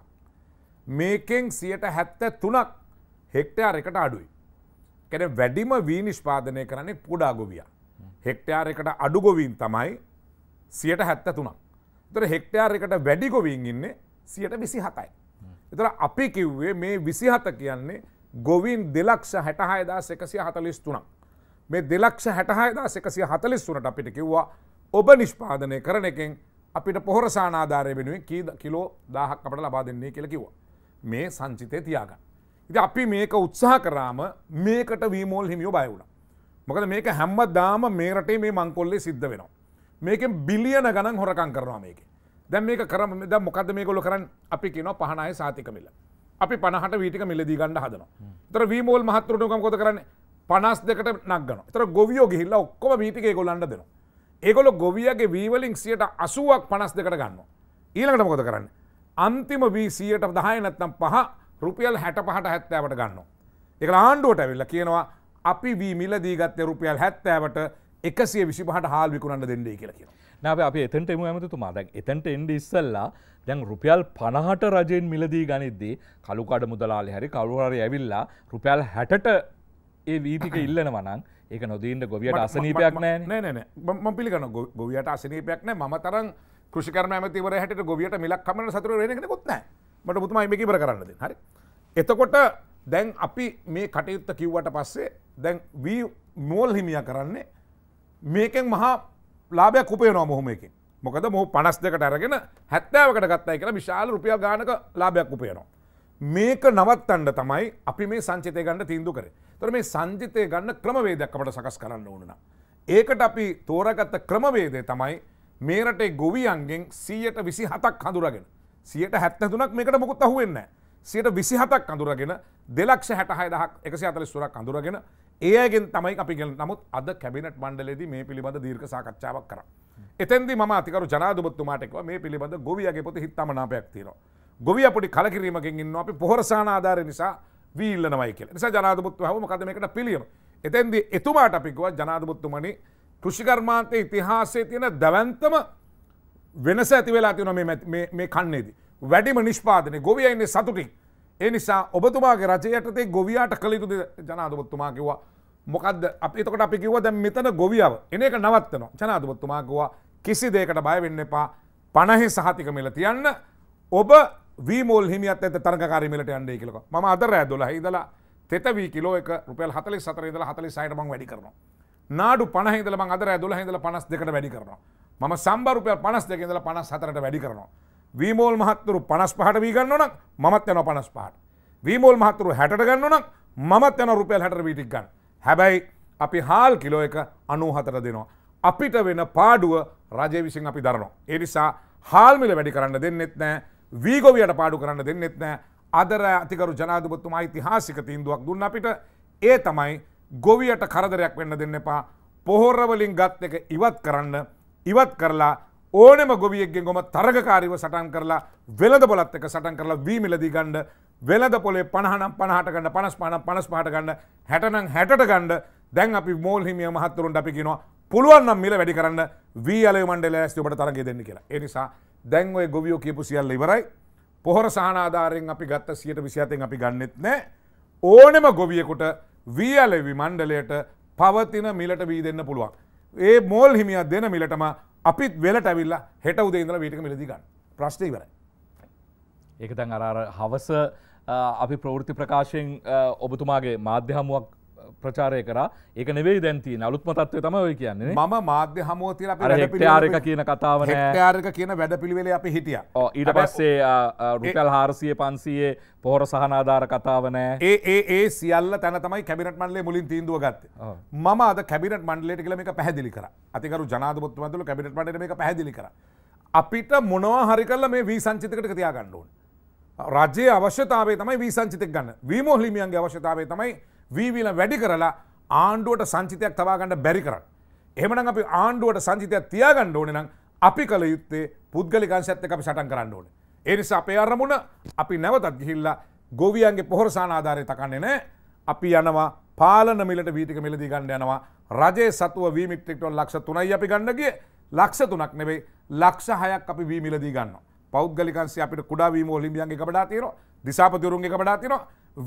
මේකෙන් සියට හැත්ත තුනක් හෙක්ටයාර එකට අඩුයි. කැන වැඩිම වී නිෂ්පාදනය කරන්නේ පොඩා ගොවියා. හෙක්ටයාර එකට අඩුගොවීන් තමයි සියට හැත්ත තුනක්. තර හෙක්ටයාර එකට වැඩිගොවීන් ඉන්න සියට විසි හතයි. එතර අපි කිව්වේ මේ විසිහත කියන්නේ ගොවින් දෙලක්ෂ හැටහයදා සෙකසිය හතලිස් තුනක්. මේ දෙලක්ෂ හැටහයදා සෙකසිය හතලිස් තුනට අපිට කිව්වා ඔබ නිෂ්පාදනය කරන එකෙන් අපිට පොහොර සානාධාරය වෙනුවෙන් කීද කිලෝ දාහක් අපට ලබා දෙන්නේ කියල කිව්වා. මේ සංචිතය තියාගන්න. ඉති අපි මේක උත්සාහ කරාම මේකට වීමෝල් හිමියෝ බයවුණ. මොකද මේක හැම්ම දාම මේ රටේ මේ මංකොල්ලේ සිද්ධ වෙනවා. මේකෙන් බිලියන ගණන් හොරකං කරනවා මේක. දැන් මේක කරම ද මොකද මේ ගොල කරන්න අපි කියනවා පහනාය සාතික මිල්ල. අපි පනහට වීටික මිලදී ගන්න හදනවා. තර වීමෝල් මහත්තුරටුකම් කොද කරන්න පනස් දෙකට නක්ගන තර ගොවියෝ ගිහිල්ලා ඔක්කොම වීටික ගොල්ලන්න දෙනවා. ඒගොල ගොවියගේ වීවලින් සියට අසුවක් පනස් දෙකට ගන්න. ඊළඟට මොකද කරන්න. අන්තිම වී සියයට දහය නැත්නම් පහ රුපියල් හැට පහට හැත්තෑවට ගන්න. එක ආණ්ඩුවට ඇවිල්ල කියනවා අපි වී මිලදී ගත්තය රුපියල් හැත්තෑවට එකසිය විසිපහට හාල් විකුණන්න දෙන්නේ කියලා කියන. නාව අප එතන්ට එම ඇමතුමා දැන් එතන්ට එන්ඩ ඉස්සල්ලා දැන් රුපියල් පණහට රජයෙන් මිලදී ගනිද්දී කළුකඩ මුදලාල හැරි කවුහර ඇවිල්ලා රුපියල් හැටට ඒ වීතික ඉල්ලනවනන් ඒක නොදීන්ට ගොවියට අසනීපයක් නෑ නෑන ම පිළිගන ගොවියට අසනීපයක් නෑ ම තරන් කෘෂිකරම ඇතිවර හැට ගොවියට මිලක් කමන සතුර රෙනෙකුත්නෑ මට මුතුමයි මේක ඉවර කරන්නද හරි එතකොට දැන් අපි මේ කටයුත්ත කිව්වට පස්සේ දැන් වී මෝල් හිමිය කරන්නේ මේකෙන් මහා ලාභයක් උපයනවා මොහොම එකකින් මොකද මොහ පනස් දෙකට අරගෙන හැත්තෑවකට ගත්තයි කියලා විශාල රුපියල් ගානක ලාභයක් උපයනවා මේක නවත්තන්න තමයි අපි මේ සංචිතය ගන්න තීන්දු කරේ තොර මේ සංජිතය ගන්න ක්‍රමවේදයක් අපට සකස් කරන්න ඕනනම් ඒකට අපි තෝරගත්ත ක්‍රමවේදය තමයි මේරටේ ගොවියන්ගෙන් සීයට විසි හතක් හඳුරගෙන සියට හැත්තතුනක් මේකට මොකුත් අහුවෙන්න සියට විසි හතක් අඳුරගෙන දෙලක්ෂ හැටහය දහක් එකසි අතලස් තුරක් අඳුරගෙන ඒයගෙන් තමයි අපිගෙන නමුත් අද කැබිනට මණ්ඩලෙද මේ පිළිබඳ දීර්ක සාකච්ඡාවක් කර. එතැදි ම අතිකරු ජනාධපත්තුමාටෙක්ව මේ පිළිබඳ ගොවියගේ පොත හිත්තමනාපයක් තියෙනවා. ගොවිය පොඩි කලකිරීමකින් ඉන්න අපි පොහොරසාන ආධාර නිසා වීල්ලනවයි කියල නිසා ජනාධපත්තු හම කදමකට පිළියීම. එතැන්දි එතුමාට අපිකුව ජනාධපත්තුමනි කෘෂිකර්මාන්තය ඉතිහාසේ තියෙන දැවන්තම වෙනස ඇති වෙලා තියන මේ කන්නේෙද. වැඩිම නිෂ්පාදනය ගොවියන්නේ සතුටින්. ඒ නිසා ඔබතුමාගේ රජයටතේ ගොවියාට කළයුතු ජනාධපොත්තුමා කිවවා මොකද අපිතකට අපි කිව දැ මෙතන ගොවියාව එන එක නවත්තන ජනාධපොත්තුමා කිවා කිසි දේකට බයවෙන්න එපා පණහි සහතික මෙල තියන්න ඔබ වීමෝල් හිමියත් ඇත තරකාරමිලට අන්ඩේ කියලක ම අදර ඇදොල හිදලා තෙතවී කිලෝ එක රුපල් හතලි සතර ඉදල හතලි සයිටම වැඩි කරනවා. නාඩු පනහිදල මං අදර ඇදොල හිදල පනස් දෙකට වැඩි කරනවා. මම සම්බරුපය පනස් දෙකෙදල පනස් හතරට වැඩි කරනවා. වීමෝල් මහත්තුරු පනස් පහට වී ගන්නන මත් යන පනස් පහට. වීමෝල් මහතුරු හැට ගන්නන මත් යන රුපයල් හැට වීටික් ගන්න. හැබැයි අපි හාල් කිලෝ එක අනු හතර දෙනවා. අපිට වෙන පාඩුව රජය විසින් අපි දරනවා. එනිසා හාල්මිල වැඩි කරන්න දෙන්නෙත් නෑ වීගොවියට පාඩු කරන්න දෙන්නෙත් නෑ අදර ඇතිකරු ජනාධපත්තුම යිතිහාසික තීන්දුවක් දුන්න අපිට ඒ තමයි ගොවියට කරදරයක් වෙන්න දෙන්න එපා පොහොරවලින් ගත් එක ඉවත් කරන්න ඉවත් කරලා ඕනෙම ගොවියක්ගෙන් ගොම තරගකාරීව සටන් කරලා වෙළඳ පොලත් එක සටන් කරලා වීමිලදී ගණ්ඩ වෙළඳ පොලේ පණහනම් පණහට ගන්න පනස් පණම් පනස් පහට ගන්න හැටනම් හැට ගණ්ඩ දැන් අපි මෝල් හිමිය මහත්තුරුන්ට අපි කියනවා පුළුවන්නම් මිල වැඩි කරන්න වී අලය මණ්ඩල ඇස්ති ඔබට තරග දෙන්න කියලා එනිසා දැන් ඔය ගොවියෝ කියපු සියල්ල ඉවරයි පොහොර සහනාධාරයෙන් අපි ගත්ත සියට විසිහතෙන් අපි ගන්නෙත් නෑ ඕනෙම ගොවියකුට වී අලවි මණ්ඩලයට පවතින මිලට වී දෙන්න පුළුවන් ඒ මෝල් හිමියත් දෙන මිලටම අපිත් වෙලට ඇවිල්ලා හෙට උදේ ඉඳලා වීටක මිලදී ගන්න. ප්‍රශ්නේ ඉවරයි. ඒක දැන් අර හවස අපි ප්‍රවෘත්ති ප්‍රකාශයෙන් ඔබතුමාගේ මාධ්‍ය හමුවක් ප්‍රචාරය කරා ඒක නෙවෙයි දැන්ති නලුත්ම තත්වය තම ඔය කියන්නේ මම මාධ්‍ය හමුවතින හක්ටයාරක කියන කතාව හක්ටයාරක කියන වැඩ පිළිවෙල අපි හිටිය ඊට පස්සේ රුටල් හාරසිය පන්සියේ පොහොර සහනාධාර කතාව නෑ ඒ ඒ සියල්ල තැන තමයි කැබිනට මන්ලේ මුලින් තීන්දුව ගත්ත මම අද කැබිනට මන්ඩලට කල මේ පැදිලි කර අතිකරු ජනාධපොත්තුමතුල කැබිනට මට මේ පැදිලි කර අපිට මොනවා හරි කරල මේ වී සංචිතකට තියාගණ්ඩුවන් රජයේ අවශ්‍යතාවේ තමයි වී සංචිතක ගන්න වීමෝහලිමියන්ගේ අවශ්‍යතාවේ තමයි වීවිල වැඩි කරලා ආණ්ඩුවට සංචිතයක් තවාගන්න බැරි කරන්න. එමන අපි ආණ්ඩුවට සංචිතයක් තියාගන්න ඕන නම් අපි කළ යුත්තේ පුද්ගලිකංශත්ත අපි සටන් කරන්න ඕන. එනිසා අපේ අරමුණ අපි නැවතත් ගිහිල්ලා ගොවියන්ගේ පොහොරසාන ආධාරය තකන්නේ නෑ අපි යනවා පාලන මිලට වීටික මිලදී ගන්න යනවා රජය සතුව වීමිත්‍රික්ටොන් ලක්ෂ තුනයි අපි ගන්නගිය ලක්ෂ තුනක් නෙවෙයි ලක්ෂ හයක් අපි වීමිලදී ගන්න. පෞද්ගලිකන්සේ අපිට කුඩා වීම ලිම්ියන්ගේ කඩා තේරවා දිසාපතිවරුන්ගේ කමඩා තිනවා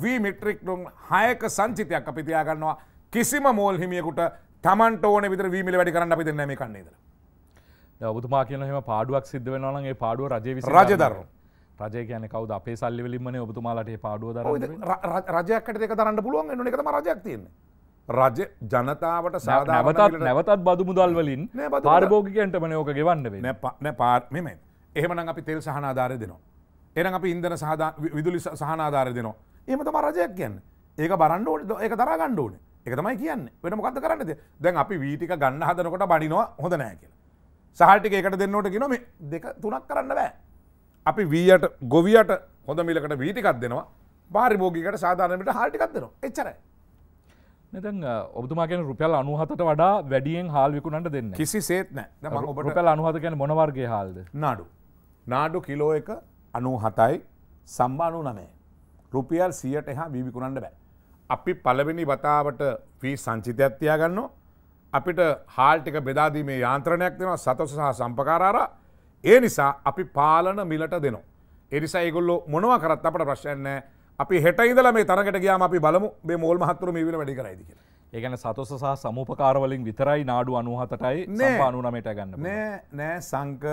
වී මිට්‍රික්ටුම් හයක සංචිතයක් අපි තියාගන්නවා කිසිම මෝල් හිමියකුට තමන්ට ඕන විතර වීමිල වැඩි කරන්න අපි දෙන්න මේ කන්නේද. ඔබතුමා කියන හෙම පාඩුවක් සිද්ධ වෙනවා නම් ඒ පාඩුව රජය විසින් රජදරු. රජය කියන්නේ කවුද? අපේ සල්ලි වලින්මනේ ඔබතුමාලාට මේ පාඩුව දරන්නේ. රජයක්කට දෙක දරන්න පුළුවන් වෙන එක තමයි රජයක් තියෙන්නේ. රජ ජනතාවට සාධාරණ නැවතත් බදු මුදල් වලින් පාරිභෝගිකයන්ටමනේ ඕක ගෙවන්න වෙන්නේ. නෑ නෑ පාර් මෙමෙයි. එහෙමනම් අපි තෙල් සහන ආධාරය දෙනවා. එන අප ඉන්දන සහ විදුලි සහනාධාර දෙනවා ඒමතම රජයක් කියන්න ඒක බරන්න ඕන ඒක දර ගණ්ඩ ඕන එක තමයි කියන්න වෙන මොකක්ද කරන්නද දැන් අපි වීටික ගන්න හදනකොට බනිනවා හොඳ නෑ කියලා සහටික එකට දෙන්නට කිනොම දෙක තුනක් කරන්න බෑ අපි වීයට ගොවියට හොඳ මිලකට වීටිකත් දෙනවා පාරිභෝගිකට සාධාරණයට හාටිකත් දෙනවා එච්චරයි නැතන් ඔබතුමාගෙන රුපියල් අනුහතට වඩා වැඩියෙන් හාල් විකුණට දෙන්න කිසි සේත් නෑ ම ඔබට පැල් අනුහත ගැන මොනවර්ගේ හාල්ද නාඩු නාඩු කිලෝ එක අනු හතයි සම්බානු නමේ. රුපියල් සියට එහා බිවිකුණන්න බෑ. අපි පලවෙනි වතාවට වී සංචිතයක්ත්තියා ගන්න අපිට හාල්ටික බෙදාදීමේ යාන්ත්‍රණයක් දෙෙන සතස සහ සම්පකාරාර ඒ නිසා අපි පාලන මිලට දෙනවා. එනිසා ඒගොල්ලො මොනව කරත් අපට ප්‍රශ්යන්නෑ අපි හෙට ඉදල මේ තරකට ගයාම අපි බලමු මේ මෝල් මහත්තුර මීවිල වැඩි කරයිදි කියලා. ඒගැන සතුස සහ සමූපකාරවලින් විතරයි නාඩු අනුහතටයි අනුනමට ගන්න නෑ නෑ සංක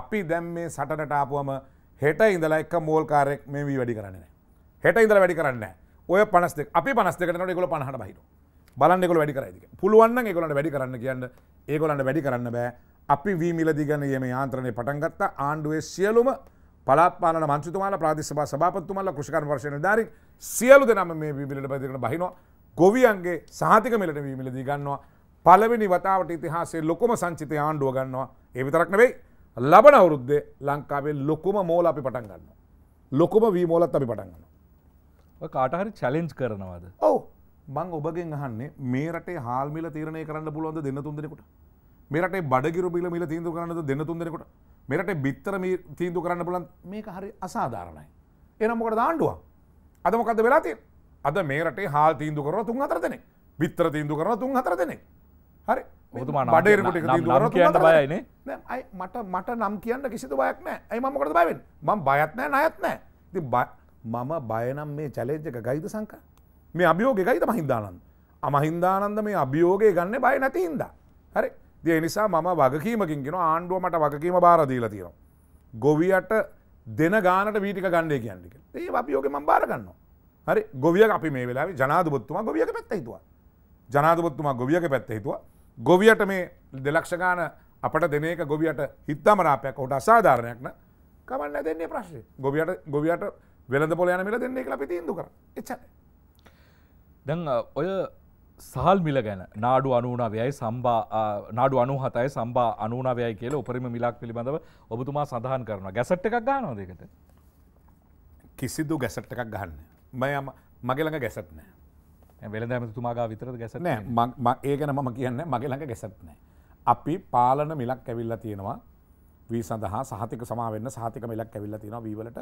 අපි දැම් මේ සටනටාපුුවම හෙට ඉඳලා එක මෝල් කාරෙක් මේ වී වැඩි කරන්න හෙට ඉඳල වැඩි කරන්න ඔය පනස් අපි පනස්කට ගොල පහට බහිට බලන්නෙකො වැඩි කරයිද පුළුවන් එකකොට වැඩි කරන්න කියන්න ඒකොලන්න වැඩි කරන්න බෑ අපි වීමිලදිගන යම යාන්ත්‍රණය පටන්ගත්ත ආණ්ඩුවේ සියලුම පලාත්මාන මන්සතුමාල ප්‍රාතිශවා සභාපත්තුමල්ල කෘෂකන් වර්ශන ධරි සියලු දෙනම මේ විමිලට පදිකන බහිනවා ගොවියන්ගේ සාතික මිලට වීමිලදී ගන්නවා පලවෙනි වතාවට ඉතිහාසේ ලොකොම සංචිතය ආණ්ඩුව ගන්නවා ඒවිතරක් නෙවෙයි ලබන අවුරුද්දේ ලංකාවේ ලොකුම මෝල අපි පටන් ගන්න. ලොකුම වීමෝලත් අපි පටන්ගන්න. කාටහරි චලෙන්ජ් කරනවාද. ඔව මං ඔබගෙන් අහන්නේ මේ රටේ හාල්මිල තීරණය කරන්න පුළුවන්ද දෙන්න තුන්දෙනෙකුට. මේරට බඩගිරු බිල මිල තීන්දු කරන්නද දෙන්න තුන්දෙනෙකුට. මෙරට බිත්තර තීන්දු කරන්න පුලන් මේක හරි අසාධාරණයි. එනම් මොකට ආණ්ඩුව. අදමොකද වෙලා තිය. අද මේරටේ හාල් තීන්දු කරව තුන් අතර දෙනෙ. බිත්තර තීන්දු කරව තුන් අතර දෙනෙක්. හරි බඩරකට කියන්න බයන අයි මට මට නම් කියන්න කිසිතු බයක් නෑ ඇයි මකට බයවෙන් ම බයත්නෑ නයත්නෑ ති මම බයනම් මේ චලේජ්ජක ගයිත සංක මේ අභියෝග ගයිත මහින්දානන් අමහින්දානන්ද මේ අභියෝගය ගන්න බය නැති හින්ද හරි දේ නිසා මම වගකීමකින්ගෙන ආණ්ඩුව මට වගකීම බාරදීල තියෙනවා. ගොවියට දෙන ගානට වීටික ගණ්ඩය කියන්නක ඒ අපියෝග ම බාරගන්න හරි ගොවිය අපි මේ වෙලා ජනාධපොත්තුම ගොවියක පැත්තයිතුවා ජනාධපොත්තුමා ගොවියක පැත්තයිතුවා ගොවියට මේ දෙලක්ෂගාන අපට දෙනක ගොවියට හිත්තාමරාපයක් ඔට අසාධාරණයක්න කමන්න දෙන්නේ ප්‍රශ්ේ ගොවියට ගොවියට වෙළඳ පොලයන මිල දෙන්නේ කළ පිතින්දු කර එච්ච දැන් ඔය සහල් මිල ගැන නාඩු අනුනාවයයි සම්බා නාඩු අනු හතයි සම්බා අනුනාවයයි කියල උපරිම මිලක් පිළිබඳව ඔබතුමා සඳහන් කරන ගැසට් එකක් ගානවාදකට කිසිදු ගැසට් එකක් ගන්න මයම මගේළඟ ගැසට් නෑ වෙලද ඇමතුමාගා විතරද ගැස නෑ ඒගන මම කියන්න මගේ ළඟ ගැසත් නෑ. අපි පාලන මිලක් ඇවිල්ල තියෙනවා වී සඳහා සහතික සමාවෙන්න සහතික මිලක් ඇවිල්ල තියෙන වීවලට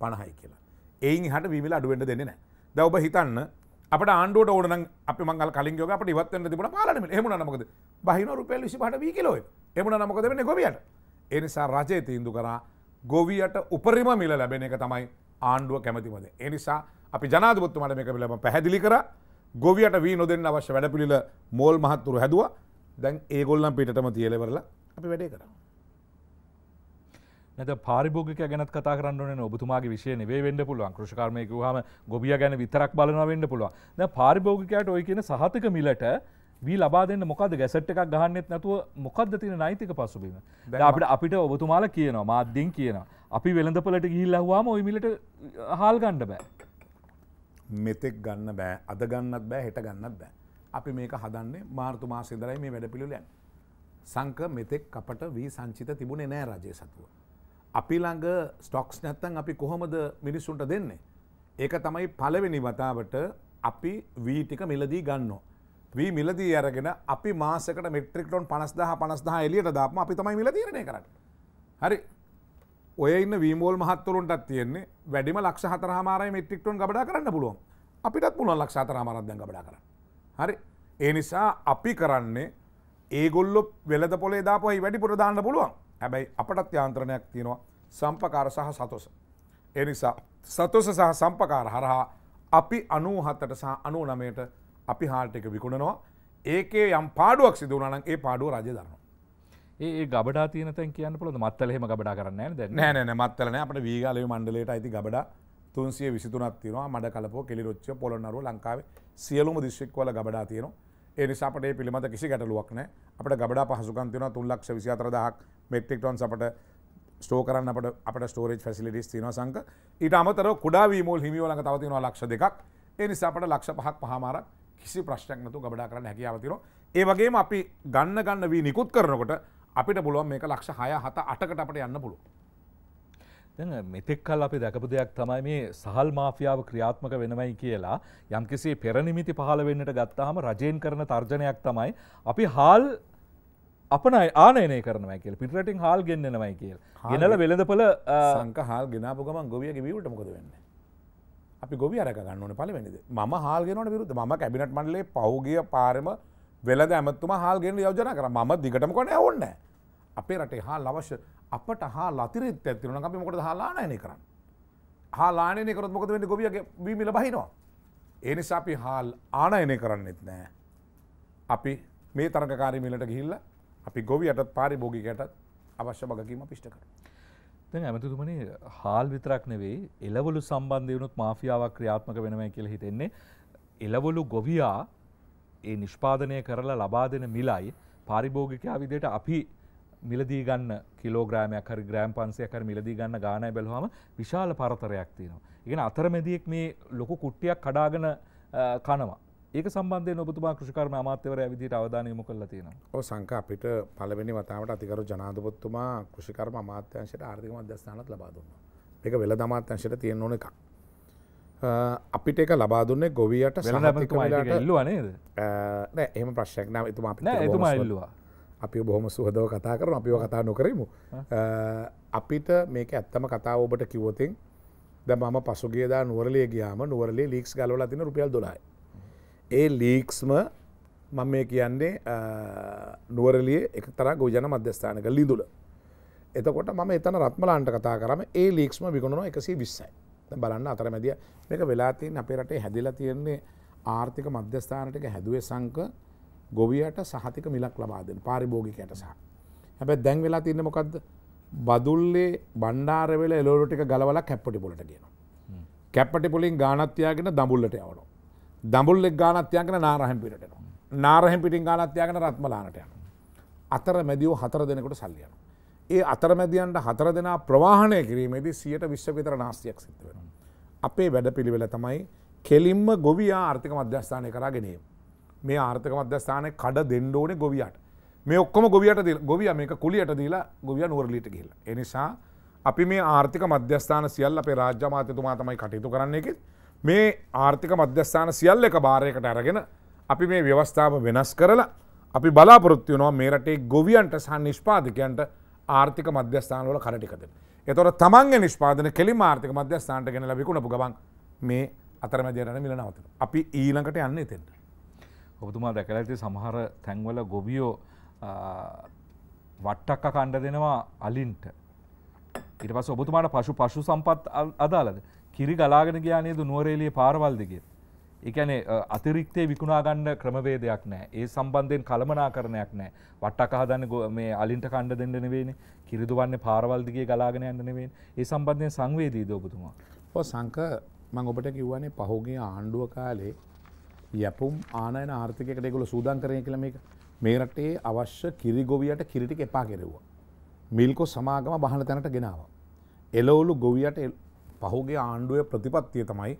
පණහයි කියලා. ඒයින් හට වීවිල අඩුවෙන්ට දෙන්න නෑ දවබ හිතන්න අපට ආණ්ඩුවට ඕන අප මංගල් කලින් යෝග අපට ඉවත්වන්න තිබුණ පාලන එමුණ නමකද බහින රුපල් විසි පට වී කිලෝ එමුණ නමකද වෙන ගොවියට එනිසා රජය තීන්දු කරා ගොවියට උපරිම මිල ලැබෙන එක තමයි ආණ්ඩුව කැමතිමද. එනිසා අපි ජනාධපොත්තුමට මේක පිලම පැහැදිලි කරා ගොවියට වී නොදෙන් අවශ්‍ය වැඩපිළිල මෝල් මහත්තුරු හැදුව දැන් ඒගොල්ලම් පිටම තියලෙවරලා අපි වැඩේ කරා. නැත පාරිභෝගික ගැනත් කතා කරන්න ඔබතුමාගේ විශය වේ වෙන්න පුළුවන් කෘෂකාර්මයක හම ගොබිය ගැන විතරක් බලන වෙන්න පුළුවන් ද පාරිභෝගිකයට ඔය කියන සහතික මිලට වී ලබා දෙන්න මොකද ගැසට් එකක් ගහන්නෙත් නැතුව මොකක්ද තියෙන නෛතික පසුබිම අපිට අපිට ඔබතුමාල කියනවා මාධ්‍යෙන් කියනවා අපි වෙළඳපලට ගිහිල්ලහවාම ඔයි මිලට හාල් ගණ්ඩ බෑ මෙතෙක් ගන්න බෑ අද ගන්නත් බෑ හෙට ගන්නත් බෑ. අපි මේක හදන්නේ මාර්තු මාසේ ඉඳලයි මේ වැඩපිළිවෙල යන්නේ. සංක මෙතෙක් අපට වී සංචිත තිබුණේ නෑ රජය සතුව. අපි ළඟ ස්ටොක්ස් නැත්තම් අපි කොහොමද මිනිස්සුන්ට දෙන්නේ? ඒක තමයි පළවෙනි වතාවට අපි වී ටික මිලදී ගන්නවා. වී මිලදී අරගෙන අපි මාසෙකට මෙට්‍රික් ටොන් 50000 50000 එළියට දාපම අපි තමයි මිලදීරණය කරන්නේ. හරි ඔය ඉන්න වීමෝල් මහත්තුරුන්ටත් තියෙන්නේ වැඩිම ලක්ෂ හතරහමාරයි මෙට්‍රික්ටොන් ගබඩා කරන්න පුළුවන් අපිටත් පුළුවන් ලක්ෂ හතරහමාරක් දැන් ගබඩා කරන්න. හරි. ඒ නිසා අපි කරන්නේ ඒගොල්ලො වෙලද පොලේ දාපුවයි වැඩිපුර දාන්න පුළුවන්. හැබැයි අපටත් යාන්ත්‍රණයක් තියෙනවා සම්පකාර සහ සතොස. ඒ නිසා සතොස සහ සම්පකාර හරහා අපි අනූහත්තට සහ අනුනමයට අපි හාල්ට එක විකුණනවා ඒකේ යම් පාඩුවක් සිදුවනනම් ඒ පාඩුව රජ දරනවා. ඒ ගබඩා තියන තැන් කියන්න පුළො මත්තලෙම ගබඩා කරන්න ද නෑන මත්තලන අපට වීගලය මණ්ඩලට අයිති ගබඩා තුන්සිය විසිතුනත් තිනවා මඩ කලපෝ කෙලිරොච්ච පොළොන්නරුව ලංකාවේ සියලුම දිශ්‍රික්වල ගබඩා තියනවා ඒනිසාපට පිළිබඳ කිසි ගැටලුවක්න අපට ගබඩා පහසුකන්තියන තුන්ලක්ෂ විසිතරදහක් මෙක්ටෙක්ටොන් සපට ස්ටෝ කරන්න අපට අපට ස්ටෝරේජ් ෆැසිලිටිස් තින සංක ඊට අමතර කුඩා වීමෝල් හිමිවලඟ තවතිනවා ලක්ෂ දෙකක් ඒ නිසාපට ලක්ෂ පහක් පහමාරක් කිසි ප්‍රශ්නයක් නතු ගබඩා කරන්න හැකියාවතිරෝ ඒ වගේම අපි ගන්න ගන්න වී නිකුත් කරනකොට අපිට පුළුවන් මේක ලක්ෂ හය හත අටකට අපට යන්න පුළුව. මෙතෙක් කල් අපි දැකපු දෙයක් තමයි මේ සහල් මාෆියාව ක්‍රියාත්මක වෙනවයි කියලා යම්කිසි පෙරනිමිති පහළ වෙන්නට ගත්තාම රජයෙන් කරන තර්ජනයක් තමයි අපි හාල් අපන ආනයනය කරනවයි කියල පිටරටින් හාල් ගෙන්න්නනවයි කියල් ගෙනල වෙළඳපල සංක හාල් ගෙනාපු ගමන් ගොවිය ගෙවියට මොකද වෙන්න අපි ගොවි අරගන්න පලවෙනිද ම හාල්ගෙනට විරුද ම කැබිනට මන්ලේ පහුගිය පාරම වෙලද ඇමත්තුම හාල්ගෙන යෝජන කර ම දිගටම කොට ඔන්න අපේ රටේ හා ලවශ්‍ය අපට හා ලතිරත් ඇතිරුණ අපි මොකට හාලානයන කරන්න හාලානය කරත් මොකද වෙන්න ගොියගේ වීමිල බහිනවා ඒනිසා අපි හාල් ආනයනය කරන්නෙත් නෑ අපි මේ තරකාරි මිලට ගිහිල්ල අපි ගොවියටත් පාරිභෝගිකයටත් අවශ්‍ය බගකීම පිෂ්ට කර. දැන් ඇමතුතුමනි හාල් විතරක් නෙවෙයි එළවලු සම්බන්ධය වුණොත් මාෆියාවක් ක්‍රියාත්මක වෙනවා කියලා හිතෙන්නේ එළවලු ගොවියා ඒ නිෂ්පාදනය කරලා ලබා දෙන මිලයි පාරිභෝගිකයා විදියට අපි මිලදී ගන්න කිලෝග්‍රෑමයක් හරි ග්‍රෑම් 500ක් හරි මිලදී ගන්න ගාණයි බැලුවම විශාල පරතරයක් තියෙනවා. ඒ කියන්නේ අතරමැදියෙක් මේ ලොකු කුට්ටියක් කඩාගෙන කනවා. ඒක සම්බන්ධයෙන් ඔබතුමා කෘෂිකර්ම අමාත්‍යවරයා විදිහට අවධානය යොමු කරලා තියෙනවා. ඔව් සංකා අපිට පළවෙනි වතාවට අතිගරු ජනාධිපතිතුමා කෘෂිකර්ම අමාත්‍යාංශයට ආර්ථික මධ්‍යස්ථානත් ලබා දුන්නා. මේක වෙළඳ අමාත්‍යාංශයට තියෙන ඕන එකක්. අපිට එක ලබා දුන්නේ ගොවියට සහතිකමලාට එම ප්‍රශ්යක් නම් එතුමා එතුමා ඉල්ලවා අපි බොහොම සුහදව කතා කරන අපිව කතා නොකරමු අපිට මේක ඇත්තම කතාව ඔබට කිව්වොතින් ද මම පසුගේදා නුවරලේ ගියාම නුවරලේ ලීක්ස් ගලවල තින රුපියල් දොලයි ඒ ලීක්ස්ම මම මේ කියන්නේ නුවරලිය එක තර ගෝජන මධ්‍යස්ථානක ලිදුල එතකොට මම එතන රත්මලාන්ට කතා කරම ඒ ලීක්ස්ම විගුණුව එකසි විස්සයි බලන්න අතරමැදිය මේක වෙලාතින් අපේ රටේ හැදිලා තියෙන්නේ ආර්ථික මධ්‍යස්ථානටක හැදුවේ සංක ගොවියට සහතික මිලක් ලබාදෙන පාරිභෝගිකයට සහ. හැබැ දැන් වෙලා තින්න මොකක්ද බදුල්ලේ බණ්ඩාරවෙල එලෝටික ගලවල කැප්පටි පොලට කියන. කැප්පටි පොලින් ගානත්තියාගෙන දඹුල්ලට යවනු. දඹුල්ලෙක් ගානත්තියාගෙන නාරහැම් පිටනවා. නාරහැම් පිටින් ගානත්තියාගෙන රත්මලානට යන. අතර මැදියෝ හතර දෙනකොට සල්ලියනවා. ඒ අතරමැදියන්ට හතර දෙනා ප්‍රවාහණය කිරීමේදී සියට විශ්වවිතර නාස්තියක් සිත වෙන. අපේ වැඩ පිළිවෙල තමයි කෙලින්ම ගොවියා ආර්ථික මධ්‍යස්ථානය කරා ගෙනීම. මේ ආර්ථික මධ්‍යස්ථානය කඩ දෙන්ඩෝන ගොවියට මේ ඔක්කොම ගොවියට ගොවිය මේක කුලියට දීලා ගොවිය නුවරලීට ගිල්ල. එනිසා අපි මේ ආර්ථික මධ්‍යස්ථාන සියල් අපේ රාජ්‍යමාතතුමා තමයි කටයුතු කරන්නේ එකෙත් මේ ආර්ථික මධ්‍යස්ථාන සියල් එක භාරයකට අරගෙන අපි මේ ව්‍යවස්ථාව වෙනස් කරලා අපි බලාපොරොත්තු වෙනවා මේ රටේ ගොවියන්ට සහ නිෂ්පාදකයන්ට ආර්ථික මධ්‍යස්ථානවල කරටිකද. එතොට තමන්ගේ නිෂ්පාදන කෙලි ආර්ථික මධ්‍යස්ථාන්ට ගෙන ලබිකුණපු ගමන් මේ අතරමැදයන මිල නවතන. අපි ඊළඟට යන්න එතෙන්ට. ඔබතුමා දැකලා ඇති සමහර තැන්වල ගොබියෝ වට්ටක්ක කණ්ඩ දෙනවා අලින්ට. ඉට පස ඔබතුමාට පශු පශු සම්පත් අදාලද කිරි ගලාගෙන ගයානේද නුවරේලිය පාරවල් දෙගේ. එකන අතිරික්තේ විකුණාගන්න ක්‍රමවේදයක් නෑ ඒ සම්බන්ධයෙන් කළමනා කරනයක් නෑ වට්ටක් හදන්න මේ අලින්ට කණ්ඩ දෙන්නනවෙන කිරිදු වන්නේ පාරවල්දිගේ ගලාගෙන යන්නනවෙන් ඒ සම්බන්ධය සංවේදී දෝපතුමා. ඔ සංක මං ඔබට කිව්වනේ පහුගේ ආණ්ඩුව කාලේ යැපුම් ආනයන ආර්ථිකයට ගොල සූදන් කරය කළ මේ මේරටේ අවශ්‍ය කිරිගොවියට කිරිටික එපා කෙරෙව්වා. මිල්කෝ සමාගම බහන තැනට ගෙනාව. එලවුලු ගොවියට පහුගේ ආණ්ඩුව ප්‍රතිපත්තිය තමයි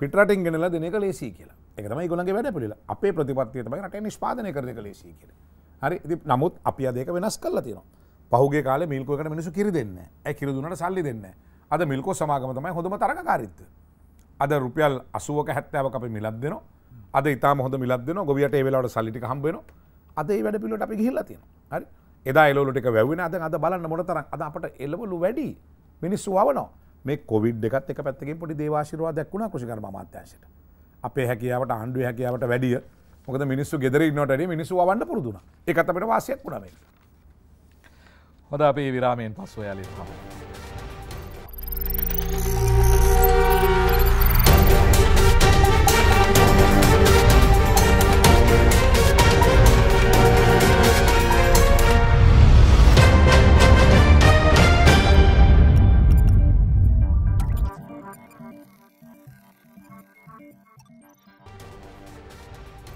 පිටරටින් ගෙනලා දෙන එක ලේසි කියලා. ඒක තමයි ඒගොල්ලන්ගේ වැඩ පිළිවෙල. අපේ ප්‍රතිපත්තිය තමයි රටේ නිෂ්පාදනය කරන එක ලේසි කියලා. හරි. ඉතින් නමුත් අපි අද ඒක වෙනස් කරලා තියෙනවා. පහුගිය කාලේ මිල්කෝ එකට මිනිස්සු කිරි දෙන්නේ නැහැ. ඇයි කිරි දුන්නාට සල්ලි දෙන්නේ නැහැ. අද මිල්කෝ සමාගම තමයි හොඳම තරගකාරීත්වය. අද රුපියල් 80ක 70ක අපි මිලක් දෙනවා. අද ඊටාම හොඳ මිලක් දෙනවා. ගොවියට ඒ වෙලාවට සල්ලි ටික හම්බ වෙනවා. අද ඒ වැඩ පිළිවෙලට අපි ගිහිල්ලා තියෙනවා. හරි. එදා එළවලු ටික වැව්වෙන අද අද බලන්න මොන තරම් අද අපට එළවලු වැඩි. මිනිස්සු වවනවා. මේ කොවිඩ් එකත් එක පැත්තකින් පොඩි දේවාශිරවාදයක් වුණා කෘෂිකර්ම අමාත්‍යාංශයට. අපේ හැකියාවට ආණ්ඩුවේ හැකියාවට වැඩිය මොකද මිනිස්සු ගෙදර ඉන්නට වැඩිය මිනිස්සු වවන්න පුරුදු වුණා. ඒකත් අපිට වාසියක් වුණා මේක. හොඳ අපි විරාමයෙන් පස්සෝ යාලේ තමයි.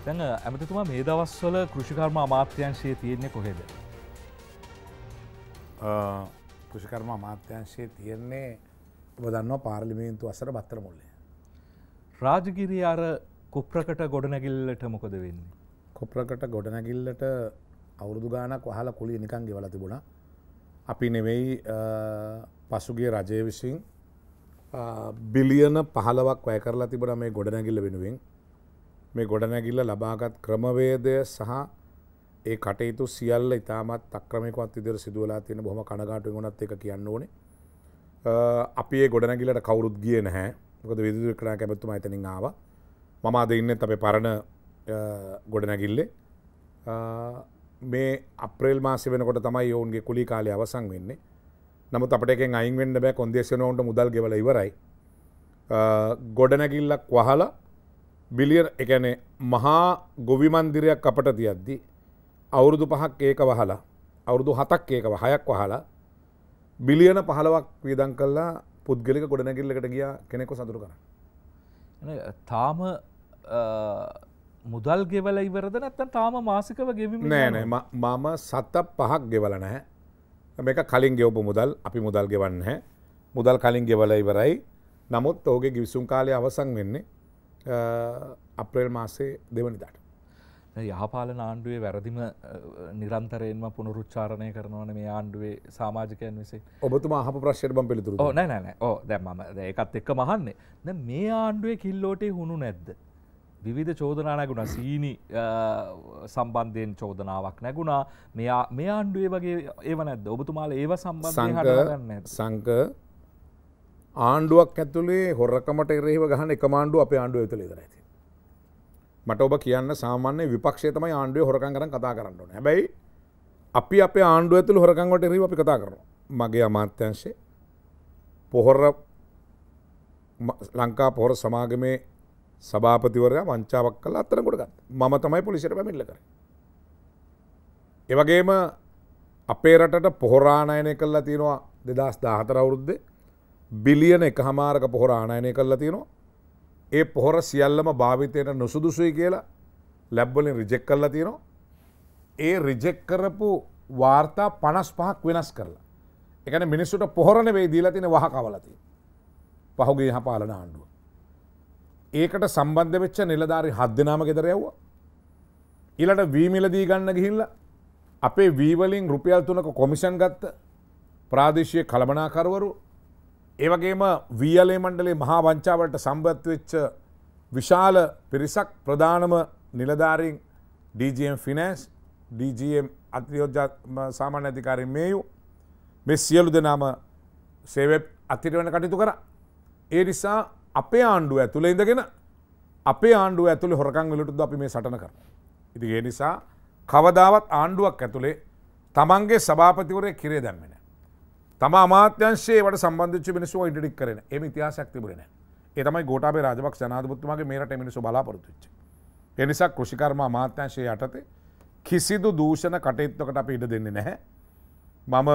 දැන් ඇමතිතුමා මේ දවස්වල කෘෂිකර්ම අමාත්‍යංශයේ තියෙන්නේ කොහෙද. කෘෂිකර්ම අමාත්‍යංශයේ තියෙන්නේ බදන්නවා පාර්ලිමේන්තු අසර බත්තර මුල්ලේ. රාජගිරි අර කුප්‍රකට ගොඩනැගිල්ලට මොකද වෙන්නේ. කොප්‍රකට ගොඩනැගිල්ලට අවුරුදු ගානක් වහලා කුලිය නිකන් ගෙවලා තිබුණා. අපි නෙවෙයි පසුගිය රජය විසින් බිලියන පහලවක් වැය කරලා තිබුණා මේ ගොඩනැගිල්ල වෙනුවෙන් මේ ගොඩනැගිල්ල ලබාගත් ක්‍රමවේදය සහ ඒ කටයුතු සියල්ල ඉතාමත් අක්‍රමිකවත් ඉදිර සිදුවලා තියෙන බොහොම කනගාටුවෙන් වුණත් ඒක කියන්න ඕනේ. අපි ඒ ගොඩනැගිල්ලට කවුරුත් ගියේ නැහැ. මොකද විදුලි වික්‍රම කැමැතුමා එතනින් ආවා. මම අද ඉන්නෙත් අපේ පරණ ගොඩනැගිල්ලේ. මේ අප්‍රේල් මාසෙ වෙනකොට තමයි ඔවුන්ගේ කුලී කාලය අවසන් වෙන්නේ. නමුත් අපට එකෙන් අයින් වෙන්න බෑ කොන්දේසිනවුන්ට මුදල් ගෙවලා ඉවරයි. ගොඩනැගිල්ලක් වහලා බිලියන එකනේ මහා ගොවිමන්දිරයක් අපට තියද්දි අවුරුදු පහක් ඒක වහලා අවුරුදු හතක් ඒකව හයක් වහලා බිලියන පහලවක් වීදන් කල්ලා පුද්ගලික ගොඩනැගිල්ලකට ගිය කෙනෙකු සඳරු කරන්න. තාම මුදල් ගෙවල ඉවරද නැත්තන් තාම මාසිකව ගෙවිම නෑනෑ මම සත්ත පහක් ගෙවල නැහැ මේක කලින් ගෙවපු මුදල් අපි මුදල් ගෙවන්න හැ මුදල් කලින් ගෙවල ඉවරයි නමුත් ඕගේ ගිවිසුම් කාලය අවසන් වෙන්නේ අප්‍රේල් මාසේ දෙවනිදාට. යහපාලන ආණ්ඩුවේ වැරදිම නිරන්තරයෙන්ම පුනරුච්චාරණය කරනවන මේ ආණ්ඩුවේ සාමාජකයන් විසේ ඔබතුම හප ප්‍රශ්යට බම් පිළිතුර නෑ නෑ ඕ දැම් ම ඒකත් එක්ක මහන්නේ ද මේ ආණ්ඩුවේ කිල්ලෝටේ හුණු නැද්ද. විධ චෝදනා නැගුණ සීනි සම්බන්ධයෙන් චෝදනාවක් නැගුණා මෙයා මේ ආණ්ඩුවේ වගේ ඒව නැද්ද ඔබතුමාල ඒව සම්බන්ධ සංක ආණ්ඩුවක් ඇතුළේ හොරකමට එරෙහිව ගහන එක ආණ්ඩුව අපේ ආණ්ඩුව ඇතුළේ ඉඳලා ඉතින්. මට ඔබ කියන්න සාමාන්‍ය විපක්ෂය තමයි ආණ්ඩුවේ හොරකම් කරන් කතා කරන්න ඕනේ. හැබැයි අපි අපේ ආණ්ඩුව ඇතුළේ හොරකම් වලට එරෙහිව අපි කතා කරනවා. මගේ අමාත්‍යංශේ පොහොර ලංකා පොහොර සමාගමේ සභාපතිවරයා වංචාවක් කළා අත්තරනකොට ගත්තා. මම තමයි පොලිසියට පැමිණිලා කරේ. ඒ වගේම අපේ රටට පොහොර ආනයනය කළා තියෙනවා 2014 අවුරුද්දේ බිලියන එක හමාරක පොහොර ආනයනය කල්ලා තියෙනවා ඒ පොහොර සියල්ලම භාවිතයට නුසුදුසුයි කියලා ලැබ්බලින් රිජෙක් කල්ලා තියෙනවා ඒ රිජෙක් කරපු වාර්තා පනස් පහක් වෙනස් කරලා එකන මිනිස්සුට පොහොරණ වේ දීලා තින වහ කවලති පහුගේ හ පාලන ආණ්ඩුව ඒකට සම්බන්ධ වෙච්ච නිලධාරි හත් දෙනාම ගෙදර යව්වා ඊළට වීමිලදී ගන්න ගිහිල්ලා අපේ වීවලින් රුපියල් තුනක කොමිෂන් ගත්ත ප්‍රාදේශීය කළමනාකරවරු ඒවගේම වීලේ මණ්ඩලේ මහා වංචාවට සම්බත්වෙච්ච විශාල පිරිසක් ප්‍රධානම නිලධාරීන් DGM ෆිනෑන්ස් DGM අත්‍යෝජා සාමාන්‍ය අධිකාරී මේයු මේ සියලු දෙනාම සේවය අතිර වෙන කටයුතු කරා. ඒ නිසා අපේ ආණ්ඩුව ඇතුළේ ඉඳගෙන අපේ ආණ්ඩුව ඇතුළේ හොරකම් වලටද අපි මේ සටන කරනවා. ඉතින් ඒ නිසා කවදාවත් ආණ්ඩුවක් ඇතුළේ තමන්ගේ සභාපතිවරයෙක් කිරේ දැම්මේ නැහැ. තම අමාත්‍යංශේට සම්බන්ධච මිනිසු ඉඩික් කරන එම ඉතිහාසයක් තිබුණන එතමයි ගෝටාබේ රජපක් ජනාධපතුමගේ මේට මිනිසු බලාපොරතුච්ච. එනිසා කෘෂිකර්ම අමාත්‍යංශය යටතේ කිසිදු දූෂණ කටයුත්තකට අප ඉඩ දෙන්නේ නැහැ. මම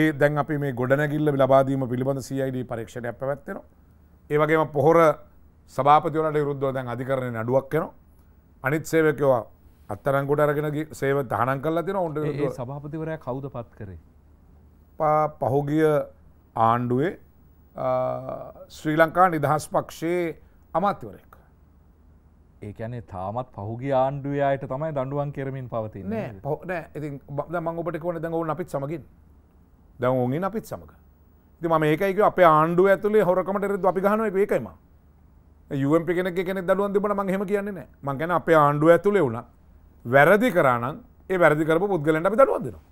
ඒ දැන් අපි මේ ගොඩනැගිල්ල ලබාදීම පිළිබඳ CID පරීක්ෂණයක් පැවැත්වෙනවා. ඒ වගේම පොහොර සභාපතිවලට විරුද්ධව දැන් අධිකරණය නඩුවක් වෙනවා. අනිත් සේවකයෝ අත්තරන් ගොඩ අරගෙන සේව තහනම් කරලා තියෙනවා. උන්ට සභාපතිවරයා කවුද පත් කරේ? පහුගිය ආණ්ඩුවේ ශ්‍රී ලංකා නිදහස් පක්ෂයේ අමාත්‍යවරෙක්. ඒකැනේ තාමත් පහුගේ ආණ්ඩුවයායට තමයි දඩුවන් කෙරමින් පවති පවන ඉති මංගපට කෝන දැඟවුන් අපිත් සමගින් දැවුන්ගෙන් අපිත් සමඟ. ති ම ඒකයික අප ආණ්ඩුව ඇතුලේ හොරකමට ර අපි ගහන ඒකයිම යුවම් පිෙන කෙන දලුවන් තිබන මංහෙම කියන්නේ මංගැන අප ආණ්ඩුව ඇතුලේ වුණ වැරදි කරන්න ඒ වැරදි කරපු පුද්ගලට අපි දරුවන්දෙනවා.